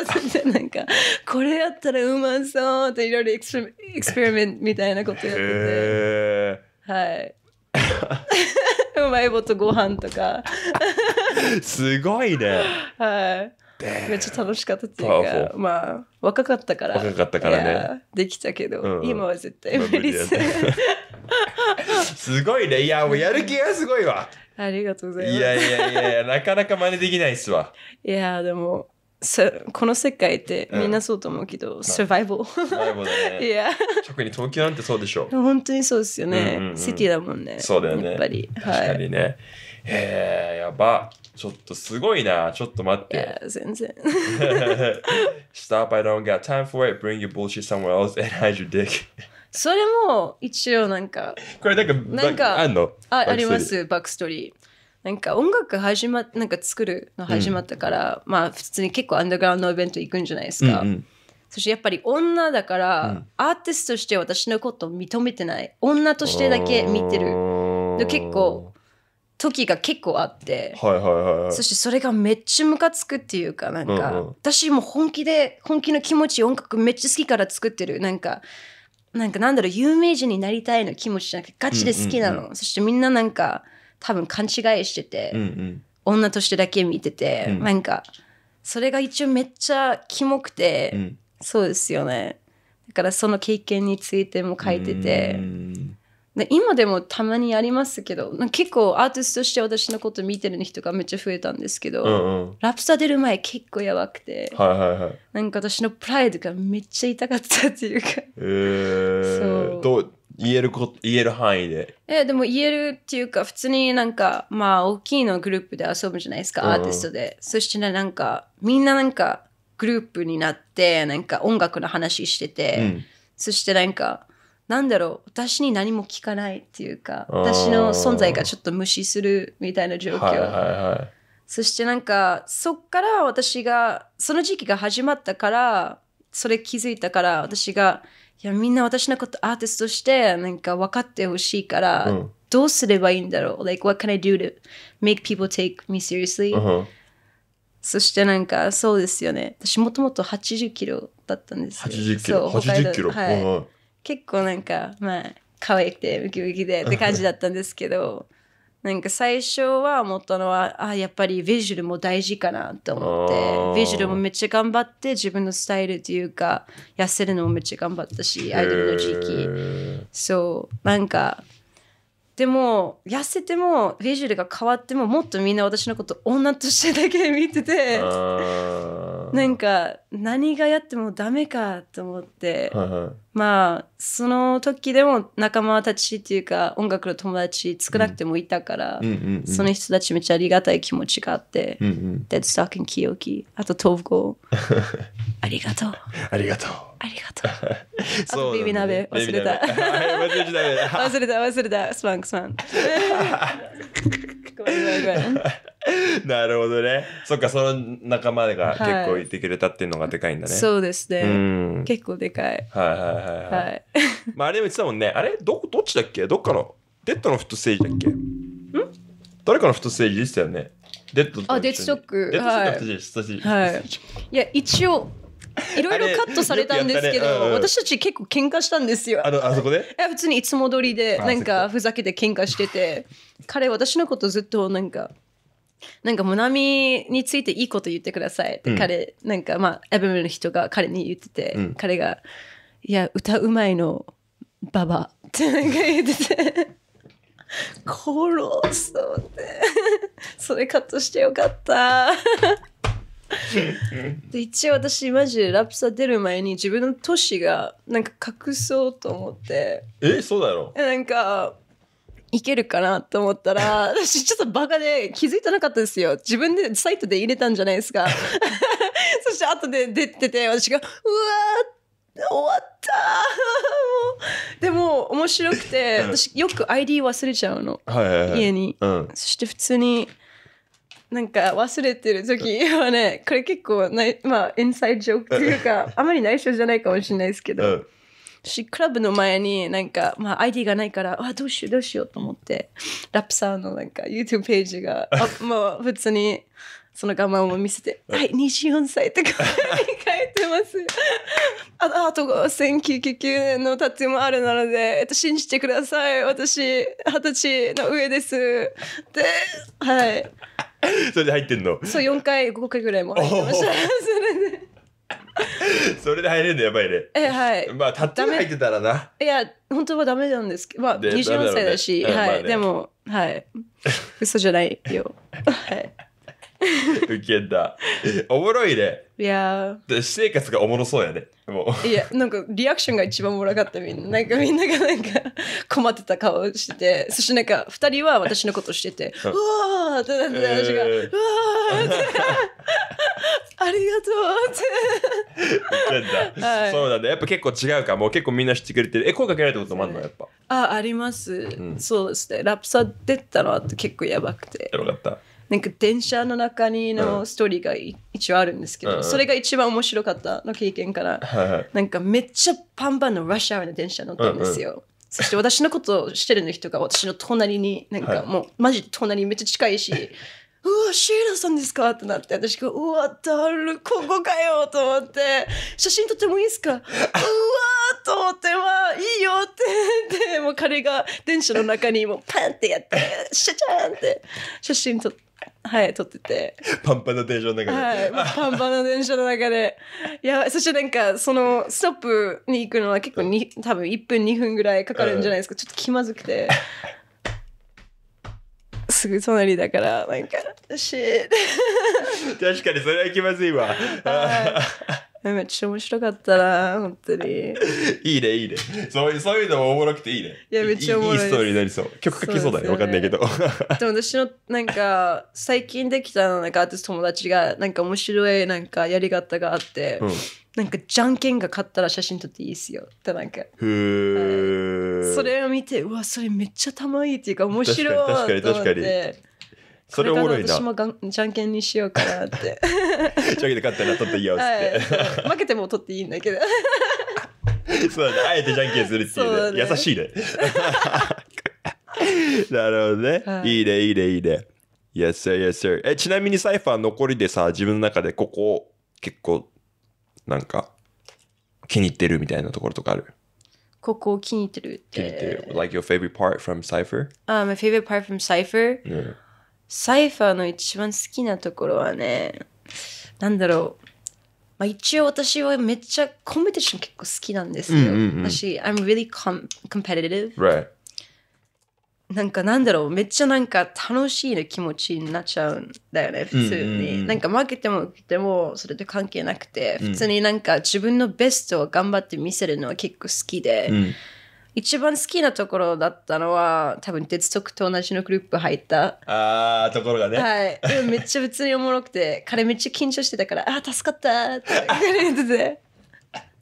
させて なんかこれやったらうまそうっていろいろエクスペリメントみたいなことやっててはい うまい棒とご飯とかすごいねはいめっちゃ楽しかったっていうかまあ若かったから若かったからねできたけど、うん今は絶対無理です、すごいねいやもうやる気がすごいわありがとうございますいやいやいやなかなか真似できないっすわいやでもこの世界ってみんなそうと思うけど、サバイバル。サバイバルだね。特 に東京なんてそうでしょ。本当にそうですよね。シティだもんね。そうだよね。やっぱり。確かにね。へえ、やば。ちょっとすごいな。ちょっと待って。いや、全然。Stop, I don't got time for it. Bring your bullshit somewhere else and hide your dick. それも一応なんか。これなんか、なんかあんのああります、バックストーリー。なんか音楽始まなんか作るの始まったから、うん、まあ普通に結構アンダーグラウンドイベント行くんじゃないですか。うんうん、そしてやっぱり女だから、うん、アーティストとして私のことを認めてない女としてだけ見てる結構時が結構あって、はいはいはいはい、そしてそれがめっちゃムカつくっていうかなんか、うんうん、私も本気で本気の気持ち音楽めっちゃ好きから作ってるなんかなんかなんだろう有名人になりたいの気持ちじゃなくてガチで好きなの、うんうんうん、そしてみんななんか多分勘違いしてて、うんうん、女としてだけ見てて、うん、なんかそれが一応めっちゃキモくて、うん、そうですよねだからその経験についても書いてて。で今でもたまにありますけど結構アーティストとして私のこと見てる人がめっちゃ増えたんですけど、うんうん、ラプサ出る前結構やばくて、はいはいはい、なんか私のプライドがめっちゃ痛かったっていうか、えー、そうどう言えるこ言える範囲でえでも言えるっていうか普通になんかまあ大きいのグループで遊ぶじゃないですか、アーティストでそしてなんかみんななんかグループになってなんか音楽の話してて、うん、そしてなんかなんだろう私に何も聞かないっていうか私の存在がちょっと無視するみたいな状況、はいはいはい、そしてなんかそっから私がその時期が始まったからそれ気づいたから私がいやみんな私のことアーティストとしてなんか分かってほしいから、うん、どうすればいいんだろう Like what can I do to make people take me seriously?、Uh huh. そしてなんかそうですよね私もともと80キロだったんですよ80キロ80キロ、はい、結構なんかまあ可愛くてウキウキでって感じだったんですけどなんか最初は思ったのはあやっぱりビジュルも大事かなと思ってビジュルもめっちゃ頑張って自分のスタイルっていうか痩せるのもめっちゃ頑張ったしアイドルの時期そうなんかでも痩せてもビジュルが変わってももっとみんな私のこと女としてだけ見ててなんか何がやってもダメかと思って。はいはいまあその時でも仲間たちっていうか音楽の友達少なくてもいたから、その人たちめっちゃありがたい気持ちがあって、うんうん、デッドスタッキン清木あと豆腐号 ありがとうありがとうありがとう あとビビ鍋忘れた 忘れた忘れたスパンクスパンごめんごめん。なるほどね。そっか、その仲間が結構いてくれたっていうのがでかいんだね。そうですね。結構でかい。はいはいはいはい。まあ、あれも言ってたもんね。あれど、どっちだっけどっかの、デッドのフットステージだっけん誰かのフットステージでしたよね。デッドあ、デッドショック。デッドショックフットステージ。はい。いや、一応、いろいろカットされたんですけど、ねうんうん、私たち結構喧嘩したんですよあのあそこでいや 普通にいつも通りでなんかふざけて喧嘩してて彼私のことずっとなんかなんか、モナミについていいこと言ってくださいって、うん、彼、なんか、まあ、エブミの人が彼に言ってて、うん、彼が、いや、歌うまいの、ババってなんか言ってて、殺す。って、それカットしてよかった。で一応私マジでラプサ出る前に自分の年がなんか隠そうと思ってえそうだろなんかいけるかなと思ったら 私ちょっとバカで気づいてなかったですよ自分でサイトで入れたんじゃないですか そして後で出てて私がうわ終わったでも面白くて私よく ID 忘れちゃうの、はいはいはい、家に、うん、そして普通になんか忘れてる時 はね、これ結構ない、まあ、インサイドジョークというか、あまり内緒じゃないかもしれないですけど、私、クラブの前になんか、まあ、ID がないから、あ、どうしよう、どうしようと思って、ラップさんのなんか YouTube ページが、あ もう普通に、その我慢を見せて、はい、24歳とかに 書いてます。ああと1999年のタッチもあるなので、えっと、信じてください。私、二十歳の上です。で、はい。それで入ってんのそう4回5回ぐらいも入ってましたそれでそれで入れるのやばいねえはいまあたった入ってたらないや本当はダメなんですけどまあ24歳だし、ね、はい、まあね、でもはい嘘じゃないよ はい ウケた。おもろいね。いやで私生活がおもろそうやね。もう。いや、なんかリアクションが一番おもろかったみんな。なんかみんながなんか困ってた顔してて、そしてなんか二人は私のことしてて、うわーってなって私が、うわーって。ありがとうって。はい、そうなんだ。やっぱ結構違うか。もう結構みんな知ってくれてる。え、声かけられたこともあるのやっぱ。あ、あります。うん、そうですね。ラップさ出たのて結構やばくて。やばかった。なんか電車の中にのストーリーが一応あるんですけど、うん、それが一番面白かったの経験から、はいはい、なんかめっちゃパンパンのラッシュアワーの電車乗っるんですよ。うんうん、そして私のことをしてるの人が私の隣に、なんかもう、マジ隣めっちゃ近いし、うわ、シーラさんですかってなって、私が、うわ、だる、ここかよと思って、写真撮ってもいいですかうわと思って、わいいよって、で、もう彼が電車の中にもうパンってやって、シャチャーンって写真撮って。はい撮ってて パンパンな電車の中で、はい、パンパンな電車の中でいやそしてなんかそのストップに行くのは結構に多分1分2分ぐらいかかるんじゃないですか、ちょっと気まずくてすぐ隣だからなんか「シー」確かにそれは気まずいわ。はいめっちゃ面白かったな、本当に。いいね、いいね。そういう、そういうのもおもろくていいね。いや、めっちゃおもろい。いいストーリーになりそう。曲書きそうだね、わ、ね、かんないけど。でも私の、なんか、最近できた、なんかアーティスト友達が、なんか面白い、なんかやり方があって、うんなんかじゃんけんが勝ったら写真撮っていいっすよってなんか、はい、それを見てうわそれめっちゃたまいいっていうか面白いと思ってそれおもろいな。私もがんじゃんけんにしようかなって。じゃんけんで勝ったら取っていいよって、はい、負けても取っていいんだけど。そうだね。あえてじゃんけんするっていうね。うね優しいね。なるほどね、はい。いいね、いいね、いいね。Yes, sir, yes, sir. え、ちなみにサイファー残りでさ、自分の中でここ結構なんか気に入ってるみたいなところとかあるここ気に入ってるって。気に入ってる。Like your favorite part from Cypher?、Uh, my favorite part from Cypher?、Yeah. サイファーの一番好きなところはね、なんだろう。まあ、一応私はめっちゃコンペティション結構好きなんですよ。うんうんうん私、I'm really com competitive. Right. なんかなんだろう、めっちゃなんか楽しいな気持ちになっちゃうんだよね、普通に。うんうんうんなんか負けても受けてもそれと関係なくて、普通になんか自分のベストを頑張って見せるのは結構好きで、うん一番好きなところだったのは多分鉄則と同じのグループ入ったあーところがねはいでもめっちゃ普通におもろくて彼めっちゃ緊張してたから「あー助かった」って言ってて。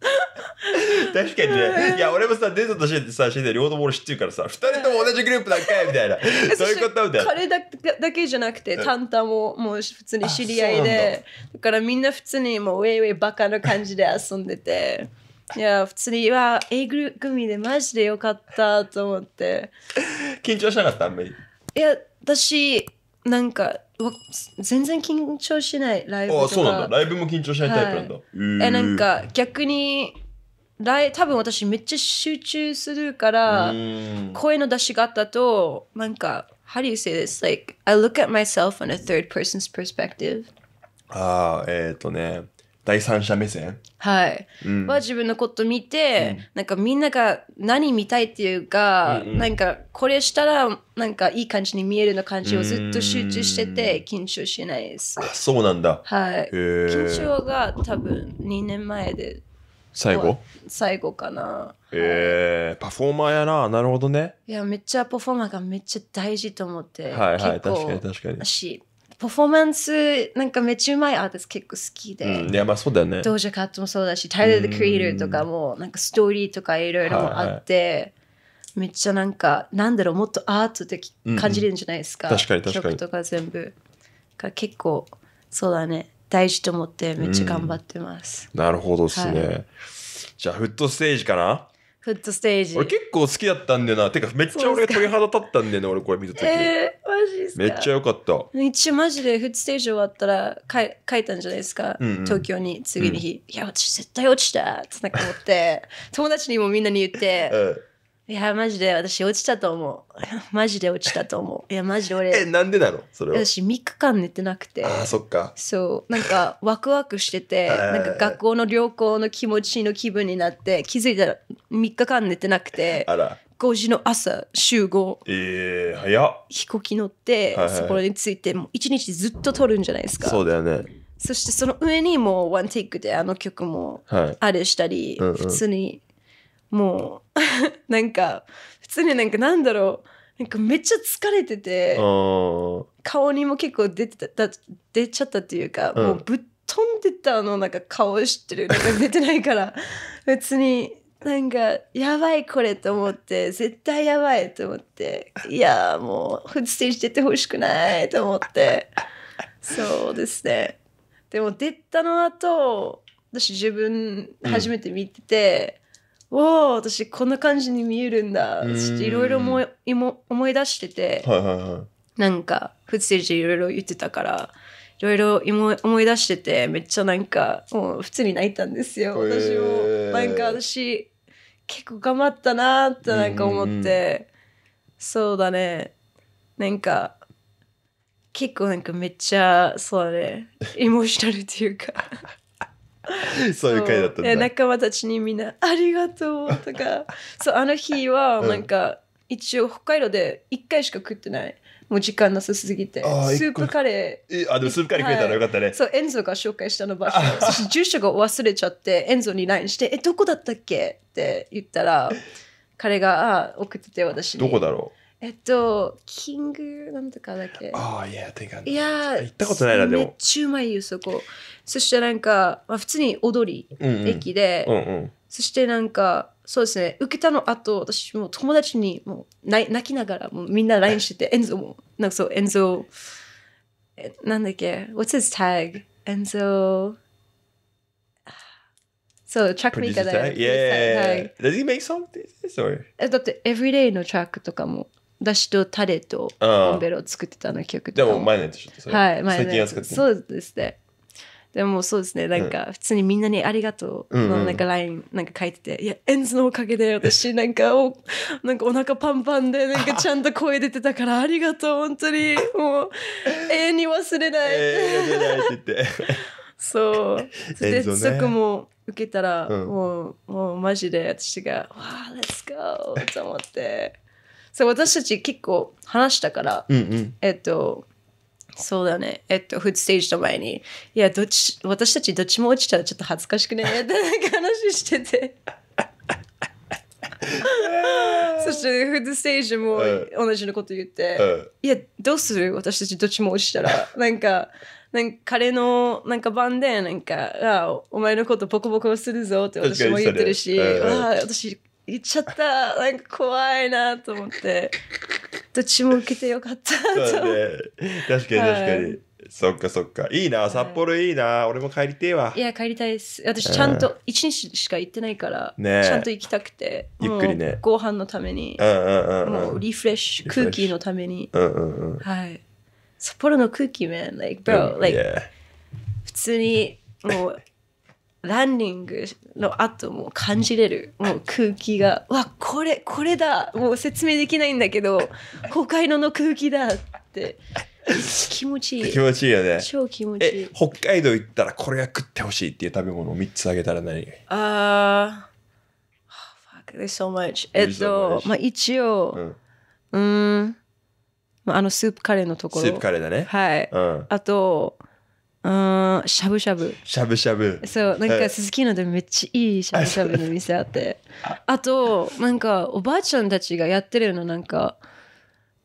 確かにね。いや、俺もさ、デートとしてさ、して両方とも俺知ってるからさ、二人とも同じグループだっけみたいな。そういうことみたいな。彼だだけじゃなくて、タンタももう普通に知り合いで、だからみんな普通にもうウェイウェイバカな感じで遊んでて。いや釣りは A 組でマジでよかったと思って緊張しなかったあんまりいや私なんか全然緊張しないライブとかあそうなんだライブも緊張しないタイプなんだ、はい、えなんか逆に来多分私めっちゃ集中するから声の出し方となんか How do you say this? Like I look at myself on a third person's perspective ああえっ、ー、とね第三者目線はい、うん、は自分のこと見て、うん、なんかみんなが何見たいっていうか、うんうん、なんかこれしたらなんかいい感じに見えるの感じをずっと集中してて緊張しないですあそうなんだはい緊張が多分2年前で最後最後かなええ、はい、パフォーマーやななるほどねいやめっちゃパフォーマーがめっちゃ大事と思ってはいはい確かに確かにしパフォーマンスなんかめっちゃうまいアーティスト結構好きで、うん、いやまあそうだよねドージャカットもそうだしタイル・クリエイターとかもなんかストーリーとかいろいろあって、はいはいめっちゃなんかなんだろうもっとアート的感じるんじゃないですか、うんうん、確かに確かに曲とか全部か結構そうだね大事と思ってめっちゃ頑張ってます、うん、なるほどですね、はい、じゃあフットステージかなフットステージ。俺結構好きだったんだよな。てか、めっちゃ俺鳥肌立ったんだよね、俺これ見た時。えー、マジですかめっちゃ良かった。一応マジでフットステージ終わったらかい書いたんじゃないですか。うんうん、東京に次の日。うん、いや、私絶対落ちたってなんか思って、友達にもみんなに言って、うんいや、マジで私落ちたと思う。マジで落ちたと思う。いや、マジで俺。え、なんでなのそれは。私、3日間寝てなくて。あそっか。そう。なんか、ワクワクしてて、なんか学校の旅行の気持ちの気分になって、気づいたら3日間寝てなくて。あら。5時の朝集合ええー、早っ飛行機乗って、はいはい、そこについてもう一日ずっと撮るんじゃないですかそうだよねそしてその上にもワンテイクであの曲もあれしたり、はいうんうん、普通にもうなんか普通になんかなんだろうなんかめっちゃ疲れてて顔にも結構出てた出ちゃったっていうか、うん、もうぶっ飛んでたのなんか顔してるなんか出てないから 別になんかやばいこれと思って絶対やばいと思っていやもう普通にジててほしくないと思ってそうですねでも出たの後私自分初めて見てて、おお私こんな感じに見えるんだっいろいろ思い出してて、はいはいはい、なんかフッセージいろいろ言ってたからいろいろ思い出しててめっちゃなんかもう普通に泣いたんですよ、私もなんか私結構頑張ったなってなんか思って、うそうだねなんか結構なんかめっちゃそうだね エモーショナルっていうか そういう回だったんだ仲間たちにみんな「ありがとう」とか そうあの日はなんか、一応北海道で1回しか食ってないもう時間なさすぎてスープカレーあでもスープカレー食えたらよかったね、はい、そうエンゾが紹介したの場所住所が忘れちゃってエンゾに LINE して「えどこだったっけ?」って言ったら 彼があ送ってて私にどこだろうえっと、キングなんとかだけ。ああ、いや、てか、いや、行ったことないな、でも。めっちゃうまいよ、そこ。そしてなんか、まあ、普通に踊り、うんうん、駅で、うんうん、そしてなんかそうですね受けたの後私も友達にもう泣きながらもうみんな LINE しててエンゾもなんかそうエンゾなんだっけ What's his tag? エンゾそう、チャックメーカーだよ。Yeah. Does he make songs these d a y だって、エブリデイのチャックとかも、だしとタレとボンベロを作ってたの曲とかも。でも前のやつでしょはい、前のやつ。最近は使ってそうですね。でもそうですね、なんか普通にみんなにありがとうのなんか LINE なんか書いてて、いや、エンズのおかげで私なんかお、なんかお腹パンパンでなんかちゃんと声出てたからありがとう、本当に。もう、永遠に忘れない。永遠に忘れないって言って。そう。接続も受けたら、もう、もうマジで私が、わあ、レッツゴーと思って。そう、私たち結構話したから、えっと、そうだね。えっと、フーステージの前に、いや、どっち、私たちどっちも落ちたらちょっと恥ずかしくねって 話してて。そしてフードステージも同じのこと言って、いやどうする私たちどっちも落ちたら なんかなんか彼のなんか番でなんかあお前のことボコボコするぞって私も言ってるし、私言っちゃったなんか怖いなと思ってどっちも受けてよかったと思ね、確かに確かに、はい、そっかそっかいいな札幌いいな、はい、俺も帰りてえわいや帰りたいです私ちゃんと一日しか行ってないから、ね、ちゃんと行きたくてゆっくりねご飯のために、もうリフレッシュ空気のために、はい札幌の空気 man like bro、ん、like、普通にもうランニングの後も感じれるもう空気が「わこれこれだもう説明できないんだけど北海道の空気だ」って気持ちいい気持ちいいよね超気持ちいい北海道行ったらこれが食ってほしいっていう食べ物を3つあげたら何ああ、uh, oh, fuck t h s so much えっと、まあ、一応うん、まあ、あのスープカレーのところスープカレーだねはい、うん、あとしゃぶしゃぶしゃぶしゃぶそうなんか鈴木のでめっちゃいいしゃぶしゃぶの店あってあとなんかおばあちゃんたちがやってるのなんか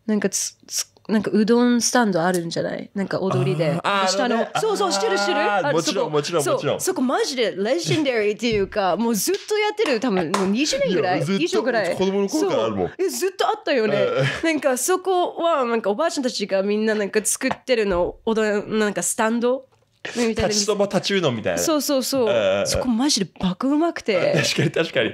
なんかつつなんかうどんスタンドあるんじゃないなんか踊りで下の、そうそうしてるしてるもちろんもちろんもちろんそこマジでレジェンダリーっていうかもうずっとやってる多分も う20年ぐらい以上ぐらい子供の頃からあるもんえずっとあったよねなんかそこはなんかおばあちゃんたちがみんななんか作ってるの踊なんかスタンド立ちそば立ちうどんみたいなそうそうそう、そこマジで爆うまくて 確かに確かに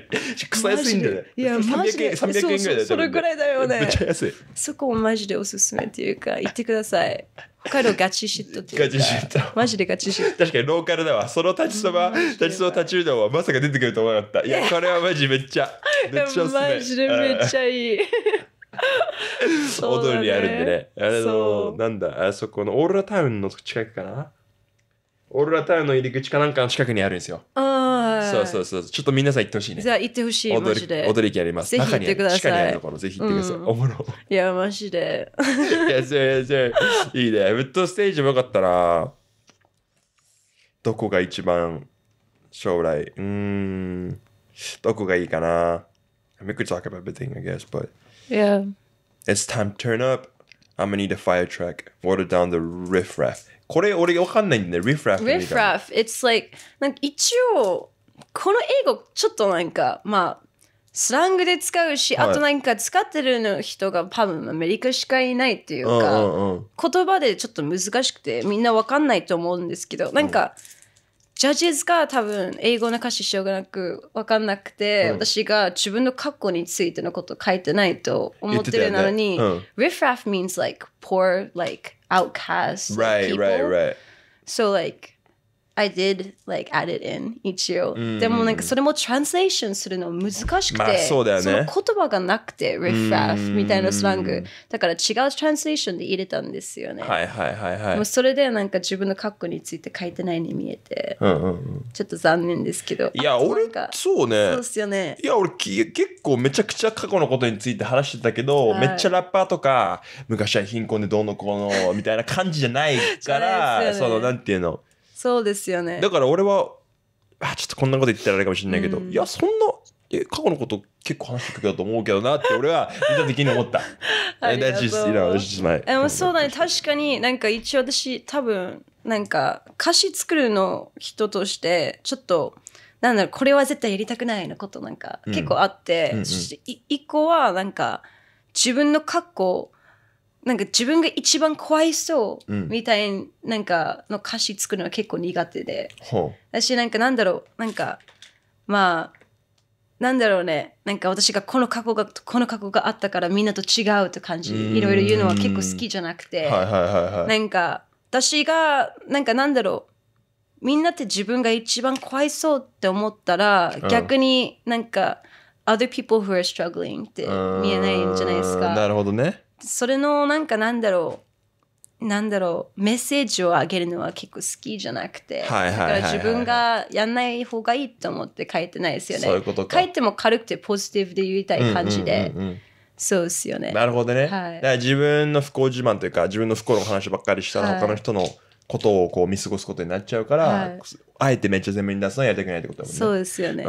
草安いんだよねいやマジで300円ぐらいだよねそれぐらいだよねめっちゃ安いそこマジでおすすめっていうか行ってください北海道ガチシットってガチシットマジでガチシット確かにローカルだわその立ちそば立ちそば立ちうどんはまさか出てくると思わなかったいやこれはマジめっちゃめっちゃおすすめマジでめっちゃいい踊 通りあるんでねあのなんだあそこのオーロラタウンの近くかなオーロラタウンの入り口かなんかの近くにあるんですよ。ああ。そうそうそう。ちょっと皆さん行ってほしいね。じゃあ行ってほしい。踊り、踊り機あります。ぜひ行ってください。中にあるところ、ぜひ行ってください。うん、おもろ。いや、マジで。いや、じゃじゃいいね。ウッドステージもよかったら、どこが一番将来、うん、どこがいいかな。We could talk about everything, I guess, but. Yeah. It's time to turn up. I'm gonna need a fire truck. Water down the riffraff. これ俺わかんないんで、よ。riff raff。riff raff。It's like なんか一応この英語ちょっとなんかまあスラングで使うし、はい、あとなんか使ってるの人が多分アメリカしかいないっていうか、うんうんうん、言葉でちょっと難しくてみんなわかんないと思うんですけど、なんか。うんジャッジズが多分英語の歌詞しようがなく分かんなくて、うん、私が自分の過去についてのこと書いてないと思ってるのに、ねうん、riffraff means like poor like outcast right, people. right right so like I did like add it in 一応、でもなんかそれも translation するの難しくて、まあそうだよね、その言葉がなくて riff raff みたいなスラング、だから違う translation で入れたんですよねはいはいはいはいもうそれでなんか自分の格好について書いてないに見えて、うんうんうん、ちょっと残念ですけどいや俺そうねそうすよねいや俺結構めちゃくちゃ過去のことについて話してたけど、はい、めっちゃラッパーとか昔は貧困でどうのこうのみたいな感じじゃないから ね、そのなんていうのそうですよねだから俺はあちょっとこんなこと言ってらあれかもしれないけど、うん、いやそんなえ過去のこと結構話してくれたと思うけどなって俺は見た時に思った。t h a す。s just, y そうだね、確かになんか一応私多分なんか歌詞作るの人としてちょっとなんだろうこれは絶対やりたくないのことなんか結構あって、うん、そして個はなんか自分の過去なんか自分が一番怖いそうみたいなんかの歌詞作るのは結構苦手で、私なんかなんだろうなんかまあなんだろうねなんか私がこの過去がこの過去があったからみんなと違うって感じいろいろ言うのは結構好きじゃなくて、なんか私がなんかなんだろうみんなって自分が一番怖いそうって思ったら、逆になんか other people who are struggling って見えないんじゃないですか。なるほどね。それのなんかなんだろうなんだろうメッセージをあげるのは結構好きじゃなくて、はいはいはいはい、だから自分がやんない方がいいと思って書いてないですよね。そういうこと書いても軽くてポジティブで言いたい感じで。うんうんうんうんそうっすよね。なるほどね。はい、だから自分の不幸自慢というか自分の不幸の話ばっかりしたら、他の人のことをこう見過ごすことになっちゃうから、はい、あえてめっちゃ前面に出すのはやりたくないってことだもんね。そうですよね。うん。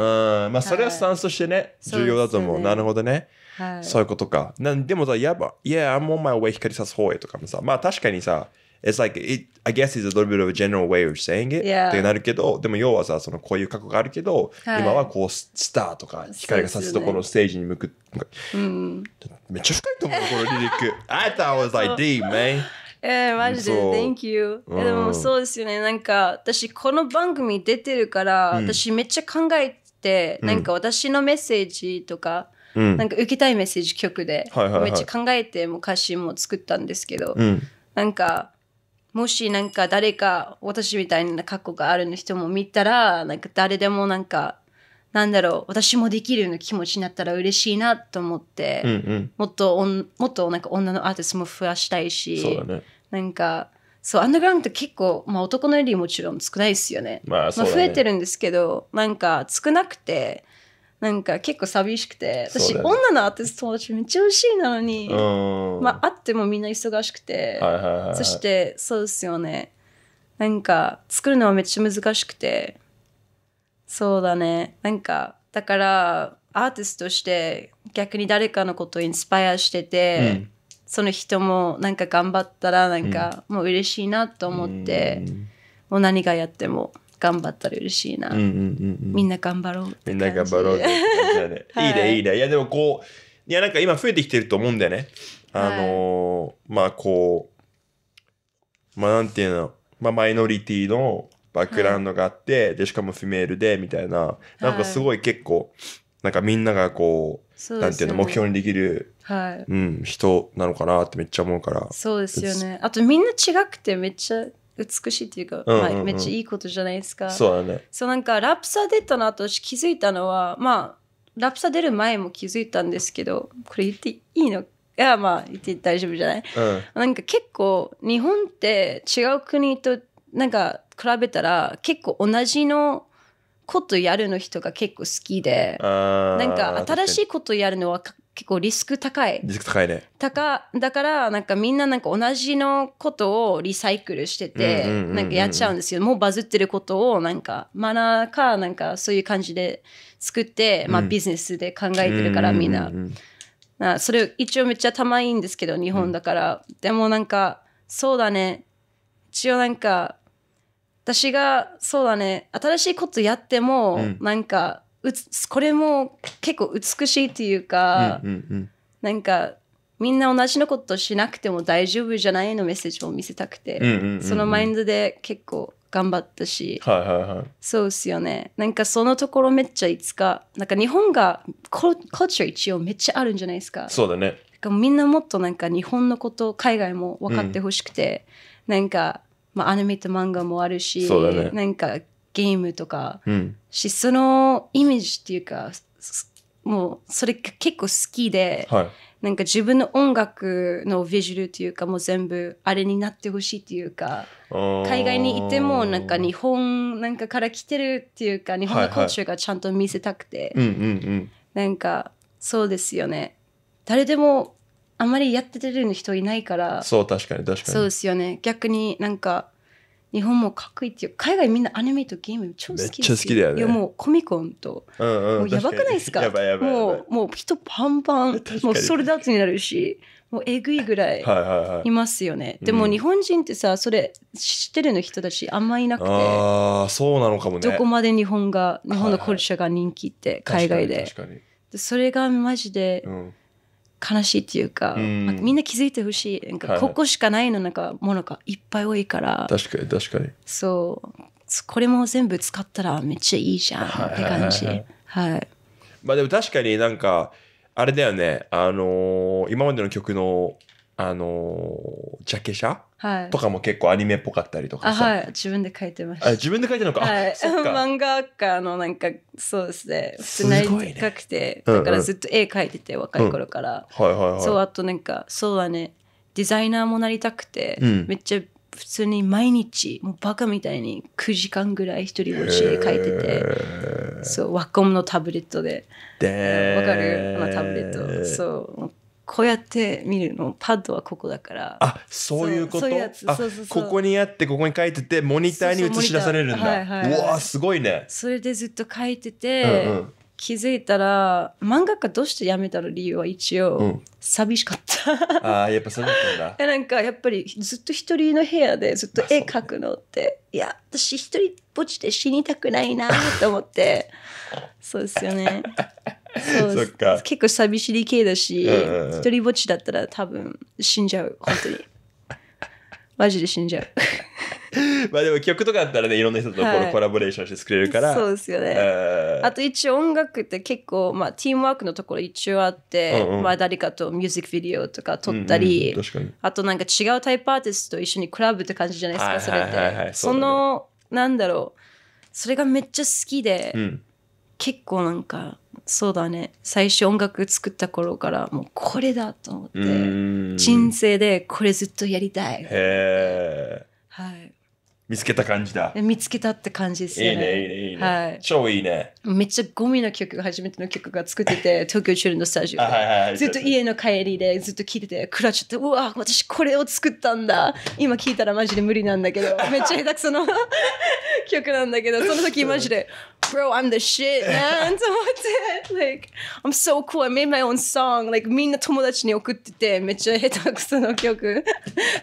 まあそれはスタンスとしてね、重要だと思う、ね。なるほどね。はい、そういうことか。なんでもさ、やば、Yeah, I'm on my way 光さす方へとかもさ、まあ確かにさ、It's like, it, I guess it's a little bit of a general way of saying it、yeah. ってなるけど、でも要はさ、そのこういう過去があるけど、はい、今はこうスターとか光が差すところのステージに向く。うね、うん、めっちゃ深いと思う、このリリック。I thought I was like deep, man. えー、マジで、Thank you、えでもそうですよね、なんか私この番組出てるから、うん、私めっちゃ考えて、なんか私のメッセージとか、なんか受けたいメッセージ曲で、はいはいはい、めっちゃ考えても歌詞も作ったんですけど、うん、なんかもしなんか誰か私みたいな過去がある人も見たらなんか誰でもなんかなんだろう私もできるような気持ちになったら嬉しいなと思って、うんうん、もっとおんもっとなんか女のアーティストも増やしたいしそうだ、ね、なんかそうアンダーグラウンドって結構、まあ、男のよりもちろん少ないですよね,、まあ、ね、まあ、増えてるんですけどなんか少なくてなんか結構寂しくて私、ね、女のアーティスト友達めっちゃ美味しいなのに、まあ会ってもみんな忙しくて、はいはいはい、そしてそうですよねなんか作るのはめっちゃ難しくてそうだねなんかだからアーティストとして逆に誰かのことをインスパイアしてて、うん、その人もなんか頑張ったらなんかもう嬉しいなと思って、うん、もう何がやっても。頑張ったら嬉しいな、うんうんうんうん、みんな頑張ろうみんな頑張ろうって感じで、はい、いいねいいねいやでもこういやなんか今増えてきてると思うんだよねあのーはい、まあこうまあなんていうの、まあ、マイノリティのバックグラウンドがあって、はい、でしかもフィメールでみたいななんかすごい結構、はい、なんかみんながこうう、ね、なんていうの目標にできる、はいうん、人なのかなってめっちゃ思うからそうですよねあとみんな違くてめっちゃ美しいっていうか、うんうんうんまあ、めっちゃいいことじゃないですか。そうだね。そうなんかラプサ出たの後気づいたのはまあラプサ出る前も気づいたんですけどこれ言っていいのいやまあ言って大丈夫じゃない、うん、なんか結構日本って違う国となんか比べたら結構同じのことやるの人が結構好きでなんか新しいことやるのは結構リスク高い。リスク高いね。高だからなんかみんななんか同じのことをリサイクルしてて、なんかやっちゃうんですよ。もうバズってることをなんかマナーかなんかそういう感じで作って、うん、まあビジネスで考えてるからみんな。うそれ一応めっちゃたまいいんですけど日本だから、うん、でもなんかそうだね一応なんか私がそうだね新しいことやっても、うん、なんかうつこれも結構美しいっていうか、うんうんうん、なんかみんな同じのことしなくても大丈夫じゃないのメッセージを見せたくて、うんうんうんうん、そのマインドで結構頑張ったし、はいはいはい、そうっすよねなんかそのところめっちゃいつかなんか日本がコーチャー一応めっちゃあるんじゃないですかそうだねみんなもっとなんか日本のこと海外も分かってほしくて、うん、なんか、まあ、アニメと漫画もあるし、ね、なんかゲームとか、うん、しそのイメージっていうかもうそれ結構好きで、はい、なんか自分の音楽のビジュルというかもう全部あれになってほしいっていうか海外にいてもなんか日本なんかから来てるっていうか日本のコルチャーがちゃんと見せたくて、なんかそうですよね誰でもあんまりやっててる人いないからそう確かに確かにそうですよね逆になんか日本もかっこいいっていう海外みんなアニメとゲーム超好きでめっちゃ好きだよねいやもうコミコンと、うんうん、もうやばくないですかやばいやばいもうもう人パンパンもうソルダートになるしもうえぐいぐらいいますよね、はいはいはい、でも日本人ってさそれ知ってるの人たちあんまいなくて、うん、ああそうなのかもねどこまで日本が日本のコルチャーが人気って海外ではいはい、でそれがマジで、うん悲しいっていうか、うん、みんな気づいてほしいなんかここしかないのなんかものがいっぱい多いから、はい、確かに確かにそうこれも全部使ったらめっちゃいいじゃんって感じはいまあでも確かになんかあれだよねあのー、今までの曲のあのー、ジャケ写、はい、とかも結構アニメっぽかったりとかさ、はい、自分で書いてましたあ自分で書いてるのか,、はい、漫画家のなんかそうですね普通なり深くて、ね、だからずっと絵描いてて、うんうん、若い頃から、うん、はいはいはい、そうあとなんかそうだねデザイナーもなりたくて、うん、めっちゃ普通に毎日もうバカみたいに9時間ぐらい一人ぼっちで書いててそうワコムのタブレットでわかるあのタブレットそうこうやって見るのパッドはここだからあそういうことここにあってここに書いててモニターに映し出されるんだはいはい、うわすごいねそれでずっと書いてて、うんうん、気づいたら漫画家どうして辞めたの理由は一応、うん、寂しかったあやっぱそうだったんだ なんかやっぱりずっと一人の部屋でずっと絵描くのって、いや私一人ぼっちで死にたくないなと思って そうですよねそっか結構寂しい系だし、一人ぼっちだったら多分死んじゃう本当に マジで死んじゃう まあでも曲とかあったらねいろんな人とコラボレーションして作れるから、はい、そうですよねあと一応音楽って結構、まあ、チームワークのところ一応あって、うんうん、まあ、誰かとミュージックビデオとか撮ったり、うんうん、あとなんか違うタイプアーティストと一緒にクラブって感じじゃないですか、それってそ、のなんだろうそれがめっちゃ好きで、うん結構なんかそうだね最初音楽作った頃からもうこれだと思って人生でこれずっとやりたいへえ、はい、見つけた感じだ。見つけたって感じですね。いいね、いいね、いいね。はい、超いいね。めっちゃゴミの曲、初めての曲が作ってて、東京チューンのスタジオではいはい、はい。ずっと家の帰りでずっと聴いてて、クラッチって、うわ、私これを作ったんだ。今聴いたらマジで無理なんだけど、めっちゃ下手くその 曲なんだけど、その時マジで、Bro, I'm the shit, man! と思って、like, I'm so cool, I made my own song. Like, みんな友達に送ってて、めっちゃ下手くその曲。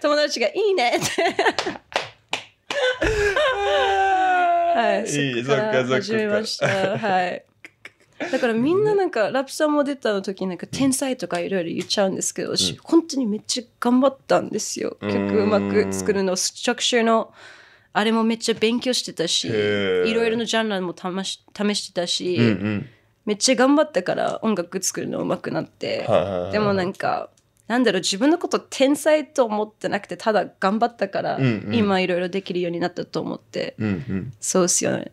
友達がいいねって。はい、いいそっから始めました。はい。だからみんななんか、ラピさんも出たの時なんか天才とかいろいろ言っちゃうんですけど、うん、本当にめっちゃ頑張ったんですよ。曲うまく作るの、ストラクシューの、あれもめっちゃ勉強してたし、いろいろなジャンルも試し試してたし、うんうん、めっちゃ頑張ったから音楽作るのうまくなって、でもなんか、なんだろう自分のこと天才と思ってなくてただ頑張ったから、うんうん、今いろいろできるようになったと思って、うんうん、そうっすよね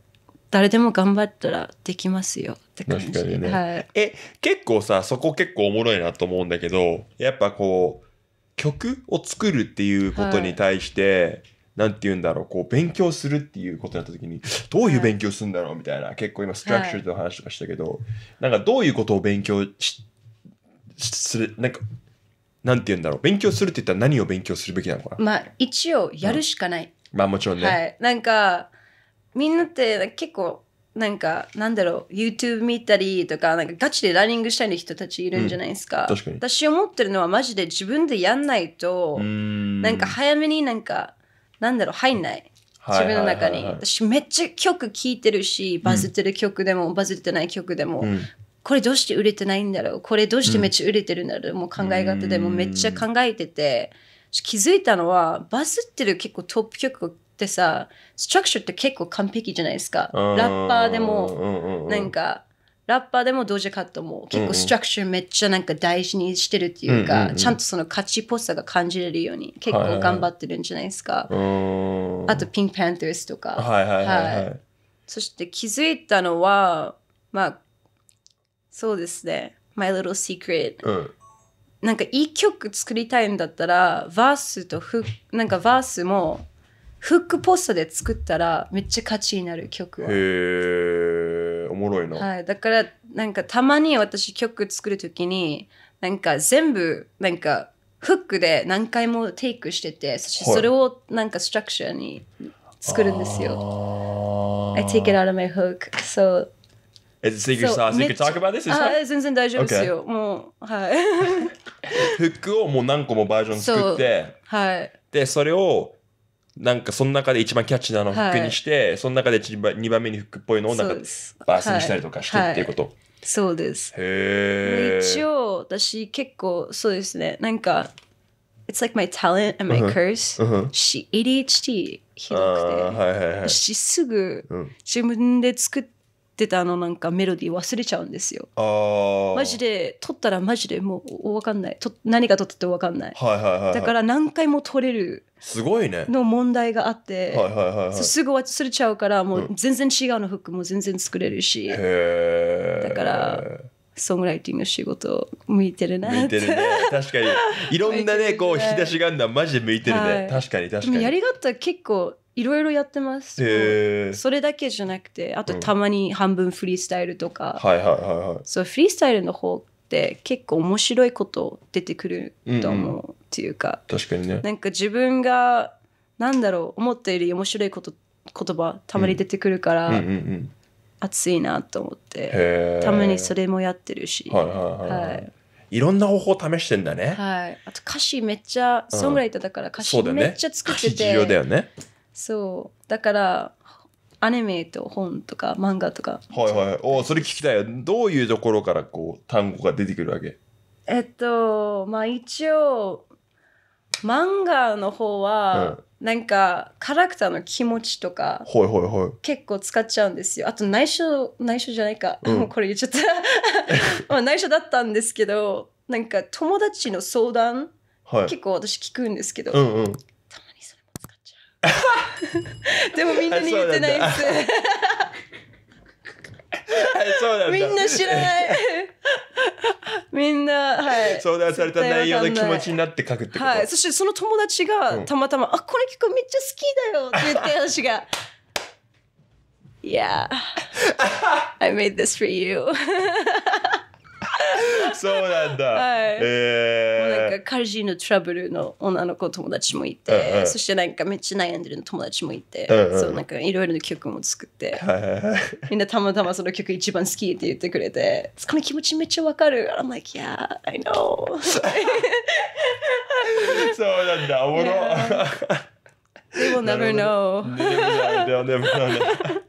誰でも頑張ったらできますよって感じ確かにね、はい、え結構さそこ結構おもろいなと思うんだけどやっぱこう曲を作るっていうことに対して、はいなんて言うんだろう、こう、勉強するっていうことになった時に、どういう勉強するんだろうみたいな、結構今、ストラクチャーの話とかしたけど、はい、なんかどういうことを勉強し、する、なんか、なんて言うんだろう勉強するって言ったら何を勉強するべきなのかなまあ一応やるしかない、まあもちろんね、はいなんかみんなって結構なんかなんだろう YouTube 見たりとかなんかガチでラーニングしたい人たちいるんじゃないですか,、うん確かに私思ってるのはマジで自分でやんないとんなんか早めになんかなんだろう入んない自分の中に、はいはいはいはい私めっちゃ曲聴いてるしバズってる曲でも、バズってない曲でも、うんこれどうして売れてないんだろうこれどうしてめっちゃ売れてるんだろう、うん、もう考え方でもめっちゃ考えてて気づいたのはバズってる結構トップ曲ってさストラクチャーって結構完璧じゃないですかラッパーでもなんか、ラッパーでもドジャカットも結構ストラクチャーめっちゃなんか大事にしてるっていうか、ちゃんとその勝ちっぽさが感じれるように結構頑張ってるんじゃないですか、あとピンク・パンタースとかはい、はいはい、そして気づいたのはまあそうですね。My Little Secret。うん。なんかいい曲作りたいんだったら、バースとフック、なんかバースも、フックポストで作ったらめっちゃ価値になる曲は。へえ、おもろいな。はい。だから、なんかたまに私曲作るときに、なんか全部、なんか、フックで何回もテイクしてて、そしてそれをなんかストラクチャーに作るんですよ。よ。I take it out of my hook. So Is it secret sauce? You can talk about this? あ全然大丈夫ですよ。もう、はい。フックをもう何個もバージョン作って、はい。で、それを、なんかその中で一番キャッチーなのフックにして、その中で一番二番目にクっぽいのをなんかバースにしたりとかしてっていうこと。そうです。へえ。一応、私結構そうですね。なんか、It's like my talent and my curse. うんうし ADHD ひどあーくて。はいはいはい。しすぐ自分で作っってたあのなんかメロディー忘れちゃうんですよ。マジで撮ったらマジでもう分かんないと何が撮ったって分かんない,、はいはいはい、はい、だから何回も撮れるすごいねの問題があって、はいはいはい、はい、すぐ忘れちゃうからもう全然違うのフックも全然作れるし、うん、だからソングライティング仕事向いてるな向いてるね確かに いろんなねこう引き出しがあるのはマジで向いてるね、はい、確かに確かにやりがった結構いろいろやってます、えー、それだけじゃなくてあとたまに半分フリースタイルとか、はいはいはいそうフリースタイルの方って結構面白いこと出てくると思う、うん、っていうか確かにねなんか自分がなんだろう思ったより面白いこと言葉たまに出てくるから、熱いなと思ってたまにそれもやってるし、はいいろんな方法試してんだね、はい、あと歌詞めっちゃ、ソングライターだから歌詞めっちゃ作ってて、ね、重要だよねそうだからアニメと本とか漫画とかはいはいおそれ聞きたいよどういうところからこう単語が出てくるわけえっとまあ一応漫画の方は、なんかキャラクターの気持ちとか、はいはいはい、結構使っちゃうんですよあと内緒内緒じゃないか、うん、もうこれ言っちゃった まあ内緒だったんですけどなんか友達の相談、はい、結構私聞くんですけど、うんうん、でもみんなに言ってないっす。みんな知らない みんなはい相談された内容の気持ちになって書くってことはいそしてその友達がたまたま「うん、あこれ曲めっちゃ好きだよ」って言って私が 「Yeah I made this for you」そうなんだ。はい。えー、なんかカルジーのトラブルの女の子友達もいて、うんうん、そしてなんかめっちゃ悩んでるの友達もいて、うんうん、そうなんかいろいろな曲も作って、はいはいはい、みんなたまたまその曲一番好きって言ってくれて、この気持ちめっちゃわかる。I'm like, yeah, I know. そうなんだ、おもろ。Yeah. They will never know. They'll never know.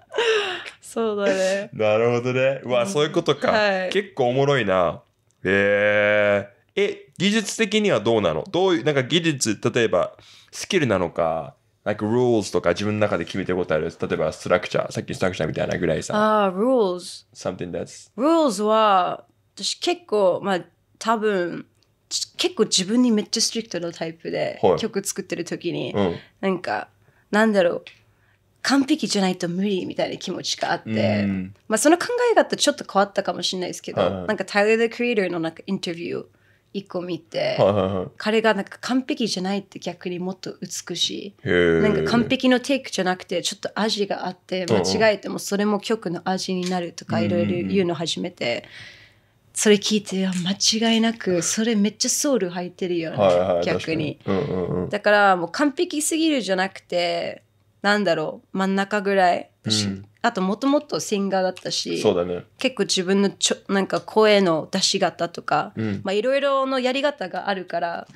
そうだね。なるほどね。うわ、そういうことか。はい、結構おもろいな。えー、え、技術的にはどうなのどういう、なんか技術、例えばスキルなのか、なんか rules とか自分の中で決めてることある。例えばストラクチャー、さっきストラクチャーみたいなぐらいさ。ああ、rules。something that's。rules は、私結構、まあ多分、結構自分にめっちゃストリクトのタイプで、はい、曲作ってる時に、うん、なんか、なんだろう。完璧じゃないと無理みたいな気持ちがあって、うん、まあ、その考え方ちょっと変わったかもしれないですけど、はいなんかタイラー・クリエイターのなんかインタビュー一個見て、はい彼がなんか完璧じゃないって逆にもっと美しいなんか完璧のテイクじゃなくてちょっと味があって間違えてもそれも曲の味になるとかいろいろ言うの始めて、それ聞いて間違いなくそれめっちゃソウル入ってるよ、ね、はいはい、逆に、うんうんうん、だからもう完璧すぎるじゃなくてなんだろう真ん中ぐらい、うん、あともともとシンガーだったしそうだ、ね、結構自分のちょなんか声の出し方とかいろいろのやり方があるから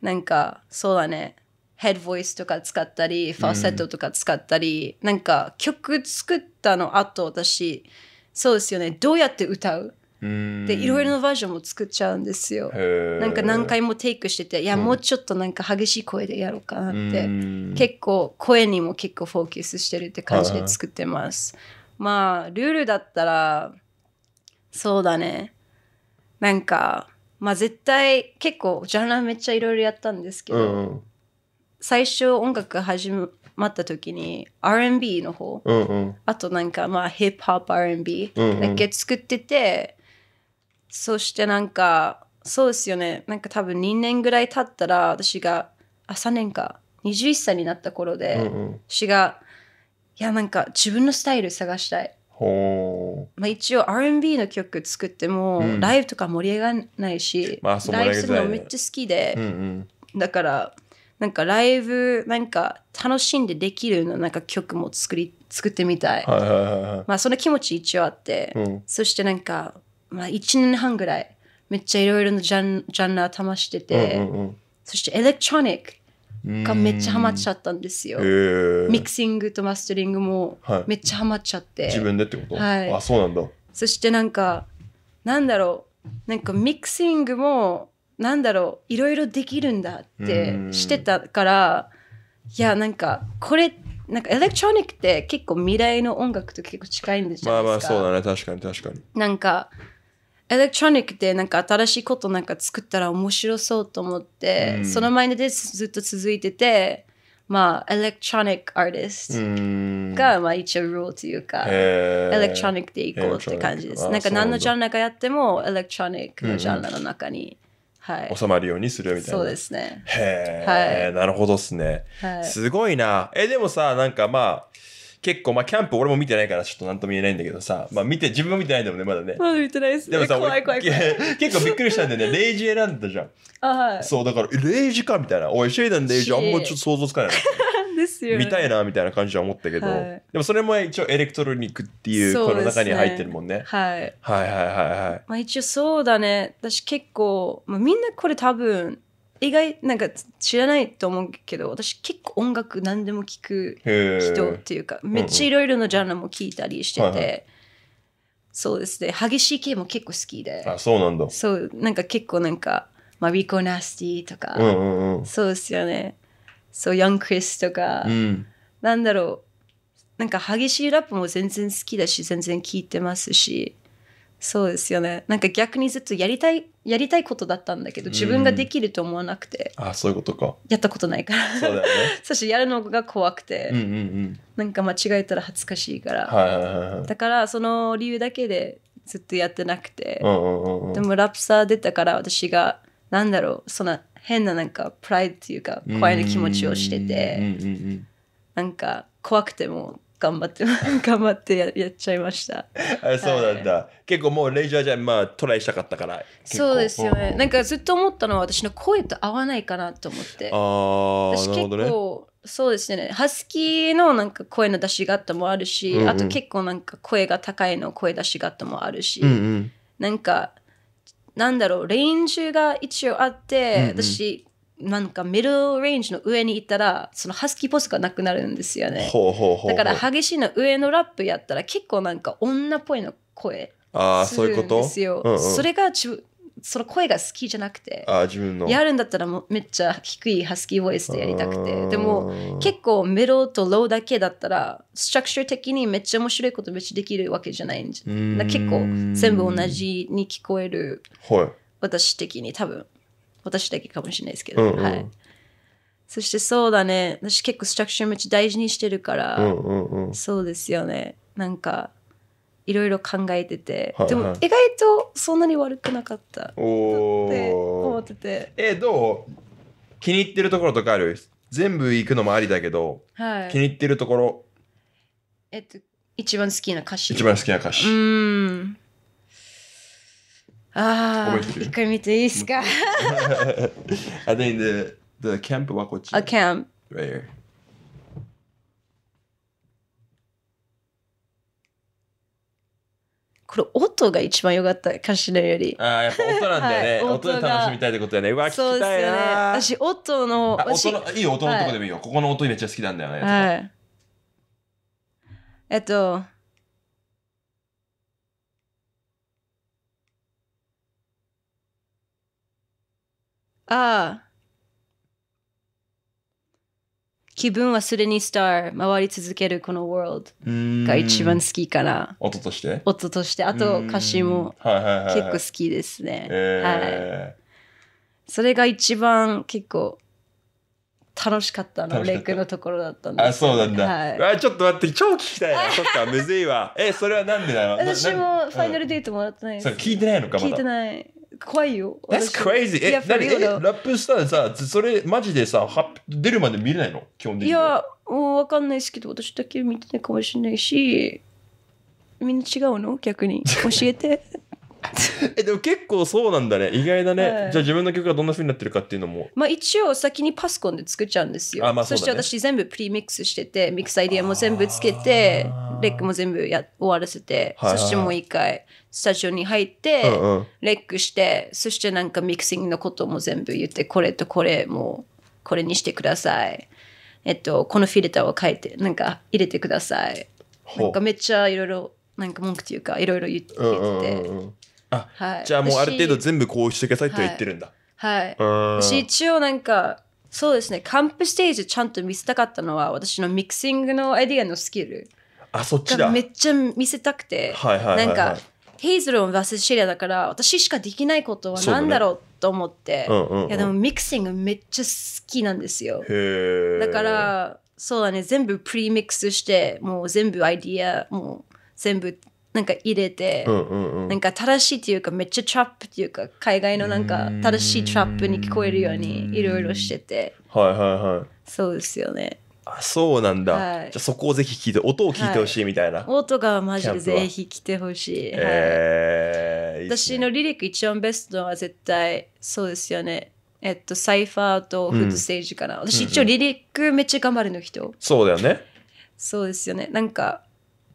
なんかそうだねヘッドボイスとか使ったりファーセットとか使ったり、うん、なんか曲作ったの後私そうですよねどうやって歌うでいろいろなバージョンも作っちゃうんですよなんか何回もテイクしてていや、もうちょっとなんか激しい声でやろうかなって結構声にも結構フォーカスしてるって感じで作ってますまあルールだったらそうだねなんかまあ絶対結構ジャンルめっちゃいろいろやったんですけど、うん、最初音楽始まった時に R&B の方、うんうん、あとなんかまあヒップホップ R&B だけ作ってて、そしてなんかそうですよねなんか多分2年ぐらい経ったら私があ3年か21歳になった頃で、うんうん、私がいやなんか自分のスタイル探したい。ほまあ、一応 R&B の曲作っても、うん、ライブとか盛り上がらないし、まあ、ライブするのめっちゃ好きで、うんうん、だからなんかライブなんか楽しんでできるのなんか曲も作り作ってみたいはい、まあその気持ち一応あって、うん、そしてなんかまあ、1年半ぐらいめっちゃいろいろなジャンジャンル頭してて、うんうんうん、そしてエレクトロニックがめっちゃハマっちゃったんですよ、えー。ミキシングとマスタリングもめっちゃハマっちゃって。はい、自分でってことはい。あ、そうなんだ。そしてなんか、なんだろう、なんかミキシングも、なんだろう、いろいろできるんだってしてたから、いや、なんか、これ、なんかエレクトロニックって結構未来の音楽と結構近いんですよ。まあまあそうだね、確かに確かに。なんか、エレクトロニックでなんか新しいことなんか作ったら面白そうと思って、うん、その前でずっと続いてて、まあ、エレクトロニックアーティストが、まあ、一応ルールというか、エレクトロニックでいこうって感じです。なんか何のジャンルかやっても、エレクトロニックのジャンルの中に。はい、収まるようにするみたいな。そうですね。へえ、はい、なるほどっすね、はい。すごいな。え、でもさ、なんかまあ、結構、まあ、キャンプ俺も見てないから、ちょっとなんとも言えないんだけどさ、まあ、見て、自分も見てないんだもんね、まだね。まだ見てないですね。でもさ、怖い怖い怖い結構びっくりしたんだよね。レイジ選んだじゃん。あ、はい。そう、だから、レイジかみたいな。おい、シェイダンレイジ、あんまちょっと想像つかない。ですよ、ね、見たいなみたいな感じは思ったけど、はい、でもそれも一応エレクトロニックっていうこの中に入ってるもんね、ねはい、はいはいはいはいまあ一応そうだね私結構、まあ、みんなこれ多分意外なんか知らないと思うけど私結構音楽何でも聴く人っていうかめっちゃいろいろなジャンルも聴いたりしてて、うんはいそうですね激しい系も結構好きであそうなんだそうなんか結構なんかマリコ・ナスティとか、うんうんうん、そうですよねそうヤン・クリスとか、うん、なんだろうなんか激しいラップも全然好きだし全然聴いてますしそうですよねなんか逆にずっとやりたいやりたいことだったんだけど自分ができると思わなくて、あそういうことかやったことないからそうだよね そしてやるのが怖くて、うんうんうん、なんか間違えたら恥ずかしいから、はいはいはい、だからその理由だけでずっとやってなくて、うんうんうん、でもラプサー出たから私がなんだろうそんな変ななんかプライドっていうか怖いな気持ちをしてて、うんうんうん、なんか怖くても頑張って 頑張ってややっちゃいましたあそうなんだ、はい、結構もうレジャーじゃまあトライしたかったからそうですよね、なんかずっと思ったのは私の声と合わないかなと思ってああなるほどねそうですねハスキーのなんか声の出し方もあるし、うんうん、あと結構なんか声が高いの声出し方もあるし、うんうん、なんかなんだろう練習が一応あって、うんうん、私なんかミルレンジの上に行ったらそのハスキーポスがなくなるんですよねだから激しいの上のラップやったら結構なんか女っぽいの声あそういうことですよ、うそれがその声が好きじゃなくてあ自分のやるんだったらもめっちゃ低いハスキーボイスでやりたくてでも結構メロとローだけだったらストラクチャー的にめっちゃ面白いことめっちゃできるわけじゃないんじゃ結構全部同じに聞こえる、私的に多分私だけかもしれないですけど、うんうん、はい。そしてそうだね、私結構スタラクチャーめっちゃ大事にしてるから、うんうんうん、そうですよね。なんか、いろいろ考えてて、はいはい、でも意外とそんなに悪くなかったって思ってて。えー、どう気に入ってるところとかある全部行くのもありだけど、はい、気に入ってるところ。えっと、一番好きな歌詞。一番好きな歌詞。うん。ああ、一回見ていいですか I think the, the camp はこっち。A camp. Right here. これ音が一番良かった歌詞のよりああやっぱ音なんだよね、はい、音で楽しみたいってことだよねうわそうですな、ね、私音の音のいい音のとこでもいいよ、はい、ここの音めっちゃ好きなんだよねはいえっとああ。気分はすでにスター、回り続けるこの world が一番好きかな。音として音として、あと歌詞も結構好きですね。はい。それが一番結構楽しかったの、レイクのところだったんで、すあ、そうなんだ。はい、あ、ちょっと待って、超聞きたいな。そっか、むずいわ。え、それはなんでだよ。私もファイナルデートもらってないです。それ聞いてないのか、まだ。聞いてない。怖いよ。That's crazy! え、なにラップスターさ、それマジでさ、は出るまで見れないの基本的に。いや、もうわかんないですけど、私だけ見てないかもしれないし、みんな違うの逆に。教えて。えでも結構そうなんだね意外だね、はい、じゃあ自分の曲がどんな風になってるかっていうのもまあ一応先にパソコンで作っちゃうんですよあ、まあそ、ね、そして私全部プリミックスしててミックスアイディアも全部つけてレックも全部や終わらせて、はいはい、そしてもう一回スタジオに入って、うんうん、レックしてそしてなんかミクシングのことも全部言ってこれとこれもこれにしてくださいえっとこのフィルターを書いてなんか入れてくださいなんかめっちゃいろいろなんか文句というかいろいろ言ってて。うんうんうんあ、はい、じゃあもうある程度全部こうしてくださいって言ってるんだ。はい。私一応なんか、そうですね、カンプステージちゃんと見せたかったのは、私のミキシングのアイディアのスキル。あ、そっちだ。めっちゃ見せたくて、はいはいはいはい、なんか、ヘイズルンバスシリアだから、私しかできないことは何だろうと思って、ねうんうんうん、いやでもミキシングめっちゃ好きなんですよ。だから、そうだね、全部プリミックスして、もう全部アイディア、もう全部なんか入れて、うんうんうん、なんか正しいっていうかめっちゃトラップっていうか海外のなんか正しいトラップに聞こえるようにいろいろしててはいはいはいそうですよねあそうなんだ、はい、じゃそこをぜひ聞いて音を聞いてほしいみたいな、はい、音がマジでぜひ来てほしい、はい、えー、私のリリック一番ベストは絶対そうですよねえっとサイファーとフットステージかな、うん、私一応リリックめっちゃ頑張るの人、うんうん、そうだよねそうですよねなんか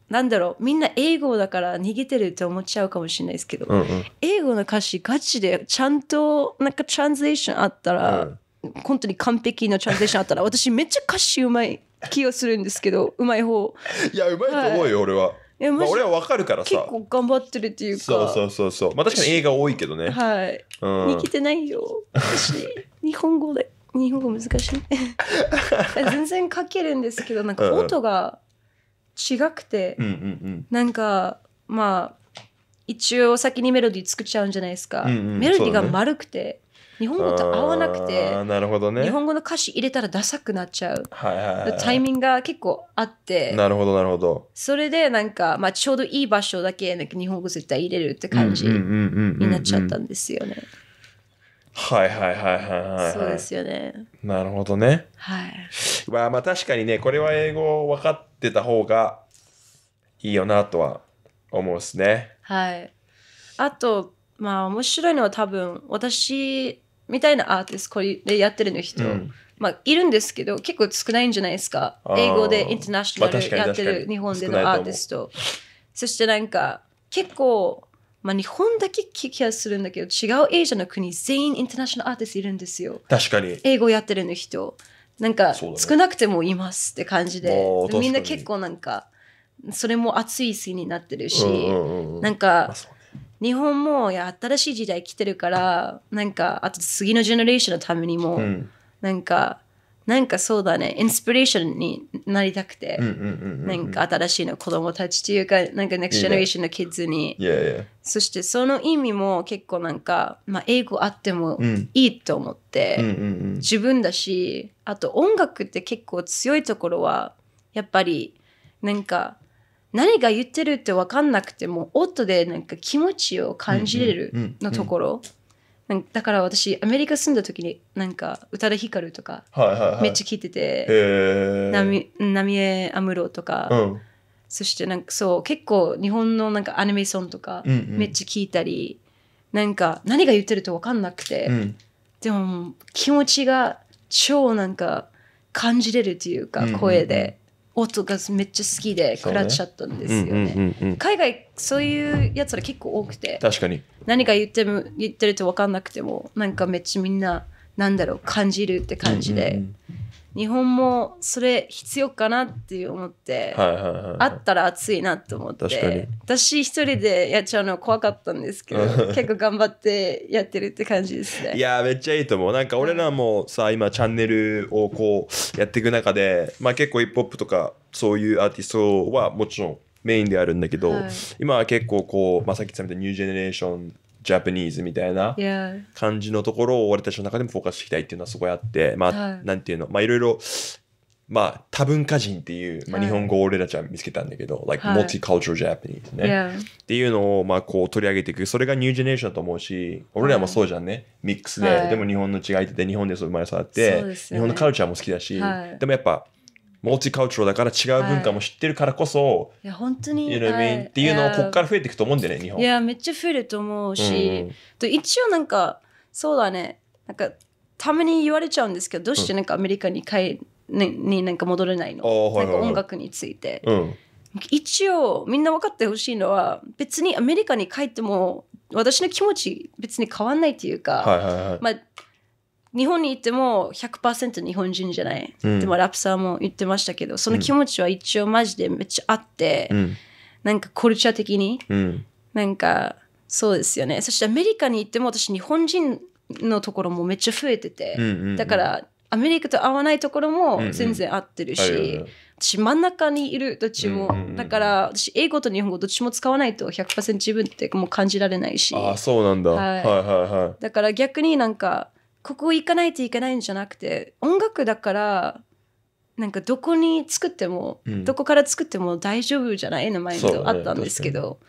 なんだろうみんな英語だから逃げてるって思っちゃうかもしれないですけど、うんうん、英語の歌詞ガチでちゃんとなんかトランスレーションあったら、うん、本当に完璧なトランスレーションあったら私めっちゃ歌詞うまい気がするんですけどうまい方いやうまいと思うよ、はい、俺は。まあ、俺はわかるからさ結構頑張ってるっていうかそうそうそうそうまあ確かに映画多いけどねはい、うん、逃げてないよ私日本語で日本語難しい 全然書けるんですけどなんか音が違くて、うんうんうん、なんかまあ一応先にメロディー作っちゃうんじゃないですか、うんうん、メロディーが丸くて、ね、日本語と合わなくてなるほど、ね、日本語の歌詞入れたらダサくなっちゃう、はいはいはい、タイミングが結構あってなるほどなるほどそれでなんか、まあ、ちょうどいい場所だけなんか日本語絶対入れるって感じになっちゃったんですよね。はいはいはいはいはい、そうですよね。なるほどね。はい。まあまあ確かにね、これは英語分かってってた方がいいよなとは思うっすね。はい。あと、まあ面白いのは多分私みたいなアーティストこれでやってるの人、うん、まあいるんですけど結構少ないんじゃないですか。英語でインターナショナルやってる日本でのアーティスト。そしてなんか結構まあ、日本だけ聞きやするんだけど違うエージャの国全員インターナショナルアーティストいるんですよ確かに英語やってるの人なんか、ね、少なくてもいますって感じでみんな結構なんかそれも熱い好になってるし、うんうん、なんか、日本もいや新しい時代来てるからなんかあと次のジェネレーションのためにも、うん、なんかなんかそうだね、インスピレーションになりたくて、なんか新しいの子供たちというか、なんか Next Generation のキッズに。そしてその意味も結構なんか、まあ、英語あってもいいと思って、自分だし、あと音楽って結構強いところは、やっぱりなんか、何が言ってるってわかんなくても音でなんか気持ちを感じれるのところ、だから私アメリカ住んだ時になんか宇多田ヒカルとかめっちゃ聞いてて浪江安室とか、うん、そしてなんかそう結構日本のなんかアニメソンとかめっちゃ聞いたり、うんうん、なんか何が言ってると分かんなくて、うん、でも気持ちが超なんか感じれるというか声で、音がめっちゃ好きで食らっちゃったんですよね。海外そういうやつら結構多くて確かに何か言っても言ってると分かんなくてもなんかめっちゃみんななんだろう感じるって感じで。うんうんうん日本もそれ必要かなって思って、はいはいはい、あったら暑いなって思って私一人でやっちゃうの怖かったんですけど 結構頑張ってやってるって感じですねいやめっちゃいいと思うなんか俺らもさ今チャンネルをこうやっていく中で、まあ、結構ヒップホップとかそういうアーティストはもちろんメインであるんだけど、はい、今は結構こう、まあ、さっき言ったみたいにニュージェネレーションジャパニーズみたいな感じのところを俺たちの中でもフォーカスしていきたいっていうのはすごいあってまあ、はい、なんていうのまあいろいろまあ多文化人っていう、まあ、日本語を俺たちは見つけたんだけど、はい、like multicultural Japanese ね、っていうのをまあこう取り上げていくそれがニュージェネーションだと思うし俺らもそうじゃんね、ミックスで、でも日本の違いって日本でそ生まれ育って、ね、日本のカルチャーも好きだし、でもやっぱモィカウチュラだから違う文化も知ってるからこそ、い、や本当に you know I mean? っていうのをここから増えていくと思うんだよね日本いやめっちゃ増えると思うし、一応なんかそうだねなんかたまに言われちゃうんですけどどうしてなんかアメリカに帰、ね、になんか戻れないの、なんか音楽について、一応みんな分かってほしいのは別にアメリカに帰っても私の気持ち別に変わんないっていうか、まあ日本に行っても100%日本人じゃない、うん、でもラプサーも言ってましたけどその気持ちは一応マジでめっちゃあって、うん、なんかコルチャー的に、うん、なんかそうですよねそしてアメリカに行っても私日本人のところもめっちゃ増えてて、うんうんうん、だからアメリカと合わないところも全然合ってるし、うんうん、私真ん中にいるどっちも、うんうん、だから私英語と日本語どっちも使わないと100%自分ってもう感じられないしあそうなんだ、はい、はいはいはいだから逆になんかここ行かないといけないんじゃなくて音楽だからなんかどこに作っても、うん、どこから作っても大丈夫じゃないのマインドあったんですけど、ね、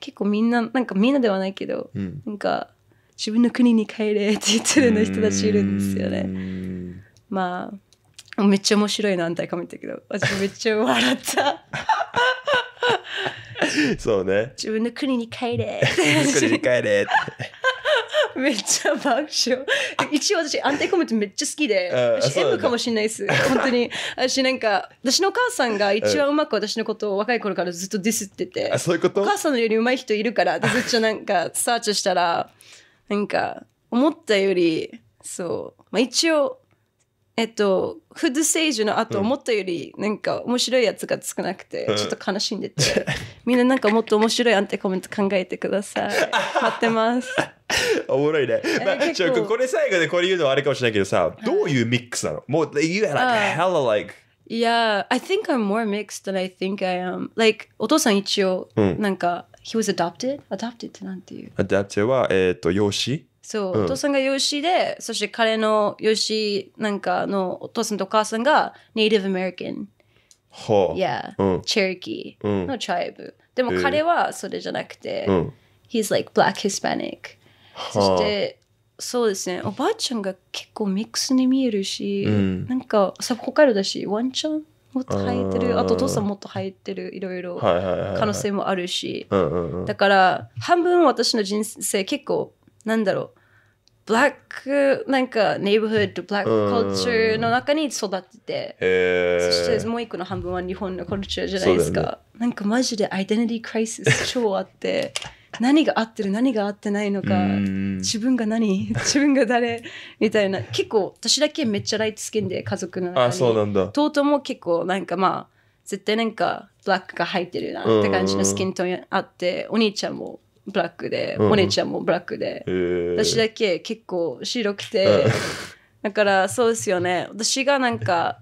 結構みんななんかみんなではないけど、うん、なんか自分の国に帰れって言ってるの人たちいるんですよね。まあめっちゃ面白い何回かも言ったけど私めっちゃ笑った。そうね。自分の国に帰れ 自分の国に帰れって。めっちゃ爆笑。一応私、安定コメントめっちゃ好きで、私 M かもしれないです。本当に。私なんか、私のお母さんが一番うまく私のことを若い頃からずっとディスってて、あそういうことお母さんのよりうまい人いるから、ずっとなんかサーチしたら、なんか、思ったより、そう、まあ一応、えっと、フードステージの後、うん、もったよりなんか面白いやつが少なくて、うん、ちょっと悲しんでて、みんななんかもっと面白いアンテコメント考えてください。待ってます。おもろいね。まあ、ちょこれ最後でこれ言うのはあれかもしれないけどさ、どういうミックスなのもう、you had like hella like Yeah, I think I'm more mixed than I think I am. Like, お父さん一応、なんか、he was adopted? Adopted ってなんていう Adopted は、えっ、と、養子そう、お父さんが養子で、そして彼の養子なんかのお父さんとお母さんがネイティブアメリカン。はあ。いや、チェリキーのチャイブ。でも彼はそれじゃなくて、うん、He's like black Hispanic。そして、そうですね、おばあちゃんが結構ミックスに見えるし、うん、なんか、サポ北海道だし、ワンちゃんもっと生えてるあとお父さんもっと生えてるいろいろ可能性もあるしだから半分私の人生結構なんだろうブラックなんかネイブフッドブラックコルチューの中に育ってて、えー、そしてもう一個の半分は日本のカルチャーじゃないですか、ね、なんかマジでアイデンティティクライシス超あって 何が合ってる何が合ってないのか自分が何 自分が誰みたいな結構私だけめっちゃライトスキンで家族の中にあそうなんだ弟も結構なんかまあ絶対なんかブラックが入ってるなって感じのスキントーンあってお兄ちゃんもブラックで、うん、お姉ちゃんもブラックで、私だけ結構白くて、だからそうですよね私がなんか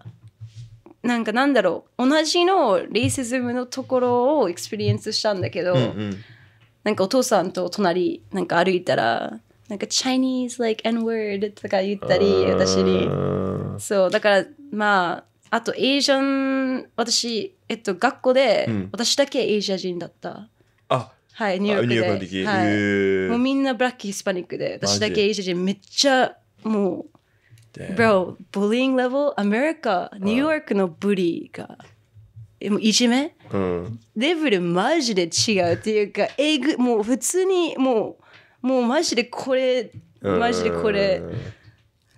なんかなんだろう同じのレイシズムのところをエクスペリエンスしたんだけど、うんうん、なんかお父さんと隣なんか歩いたらなんか Chinese like N word とか言ったり私にそうだからまああとエイジャン私えっと学校で私だけエイジア人だった、うん、あはいニューヨークでニューヨークの時、はい、もうみんなブラックヒスパニックで私だけイジア人めっちゃもう Bro, bullying level America、ニューヨークのブリーが、もういじめ、うん、レベルマジで違うっていうか、えぐ、もう普通にもう、もうマジでこれ、マジでこれ。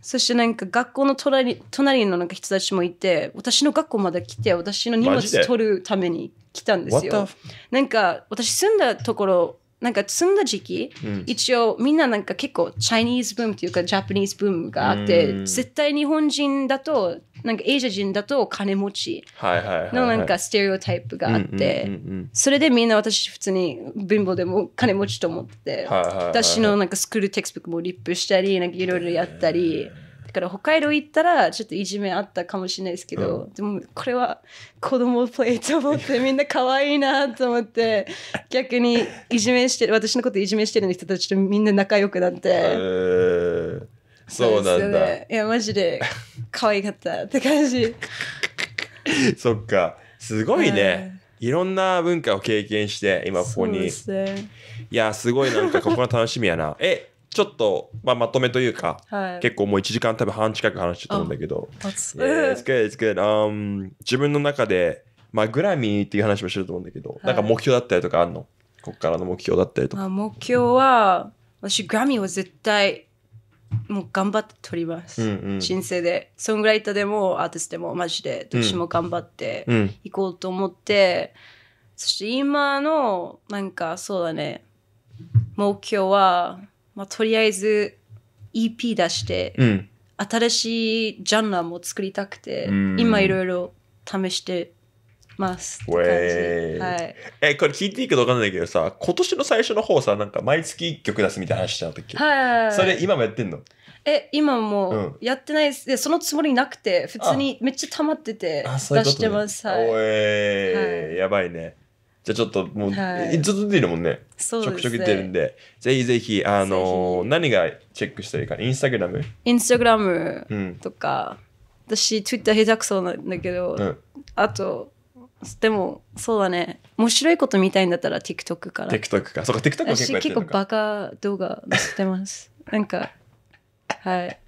そしてなんか学校の隣隣のなんか人たちもいて、私の学校まで来て、私の荷物取るために来たんですよ。なんか私住んだところなんか住んだ時期、うん、一応みんななんか結構チャイニーズブームというかジャパニーズブームがあって、絶対日本人だとなんかエイジア人だと金持ちのなんかステレオタイプがあってそれでみんな私普通に貧乏でも金持ちと思ってて、私のなんかスクールテキストブックもリップしたりなんかいろいろやったり。だから北海道行ったらちょっといじめあったかもしれないですけど、うん、でもこれは子供プレイと思ってみんな可愛いなと思って 逆にいじめしてる私のこといじめしてる人たちとみんな仲良くなって。えー、そうなんだ、ね、いやマジで可愛かったって感じ そっかすごいね、いろんな文化を経験して、今ここに。ね、いや、すごいなんかここが楽しみやな。え、ちょっと、まあ、まとめというか、はい、結構もう1時間多分半近く話してたんだけど、it's good, it's good. Um, 自分の中で、まあ、グラミーっていう話もしてると思うんだけど、はい、なんか目標だったりとかあるのここからの目標だったりとか。目標は、私グラミーは絶対もう頑張って取ります、うんうん、人生でソングライターでもアーティストでもマジでどっちも頑張っていこうと思って、うんうん、そして今のなんかそうだね目標はまあ、とりあえず EP 出して、うん、新しいジャンルも作りたくて、今いろいろ試してます、はい、えこれ聞いていいかどうかんないけどさ今年の最初の方さなんか毎月1曲出すみたいな話しちゃったっはいそれ今もやってんのえ今もやってないです、うん、そのつもりなくて普通にめっちゃ溜まってて出してますい、はい、やばいねじゃあちょっともう、はい、ずっと出てるもんね。そうですね。ちょくちょく出るんで、ぜひぜひ、あのー、何がチェックしたらいいかインスタグラムインスタグラムとか、うん、私、ツイッター下手くそなんだけど、うん、あと、でも、そうだね。面白いこと見たいんだったら TikTok から。TikTok か。そうか、TikTok は結構やってるのか。私結構バカ動画載せてます。なんか、はい。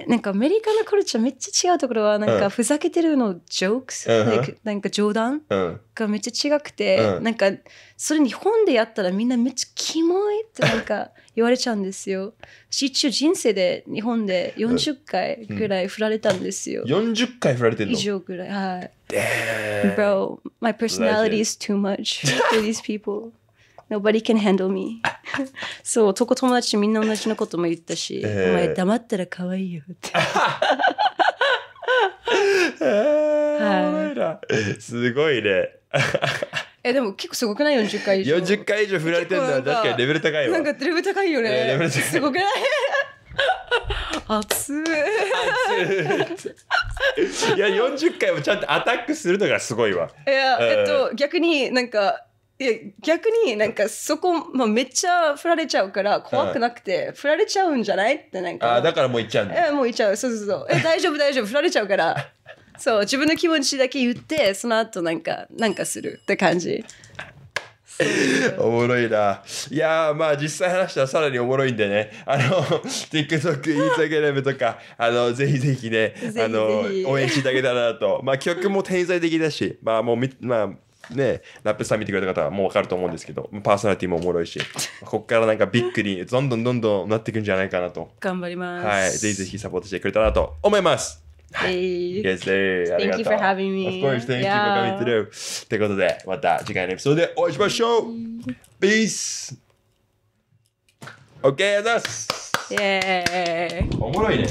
なんかアメリカのカルチャーめっちゃ違うところはなんかふざけてるのジョークス、u h なんか冗談、がめっちゃ違くて、u なんかそれ日本でやったらみんなめっちゃキモいってなんか言われちゃうんですよ。私一応人生で日本で40回ぐらい振られたんですよ。うん、40回振られてるの以上ぐらい。はい。m Bro, my personality is too much for these people. Nobody can handle me. そう、男友達みんな同じのことも言ったし、えー、お前黙ったら可愛いよって。すごいね。えでも結構すごくない40回以上40回以上振られてるんだ。確かにレベル高いわなんかレベル高いよね、えー、レベル高いすごくない熱いいや40回もちゃんとアタックするのがすごいわいや、うん、えっと逆になんかいや逆になんかそこ、まあ、めっちゃ振られちゃうから怖くなくて、振られちゃうんじゃないってなんかあだからもう行っちゃうんだえもう行っちゃうそうそうそうえ大丈夫大丈夫振られちゃうから そう自分の気持ちだけ言ってその後なんかなんかするって感じおもろいな。いやまあ実際話したらさらにおもろいんでね、あの、TikTok、インスタグラムとか、あの、ぜひぜひね、ぜひぜひあの、応援していただけたらなと。まあ曲も天才的だし、まあもうみ、まあ、ね、ラップさん見てくれた方はもう分かると思うんですけどパーソナリティもおもろいしここからなんかビッグにどんどんどんどんなっていくんじゃないかなと頑張ります、はい、ぜひぜひサポートしてくれたらと思います Hey. Yes, sir. Thank you for having me. Of course, thank yeah. you for coming through. ということで、また次回のエピソードでお会いしましょう !Peace!OK、okay, ですイェーイおもろいね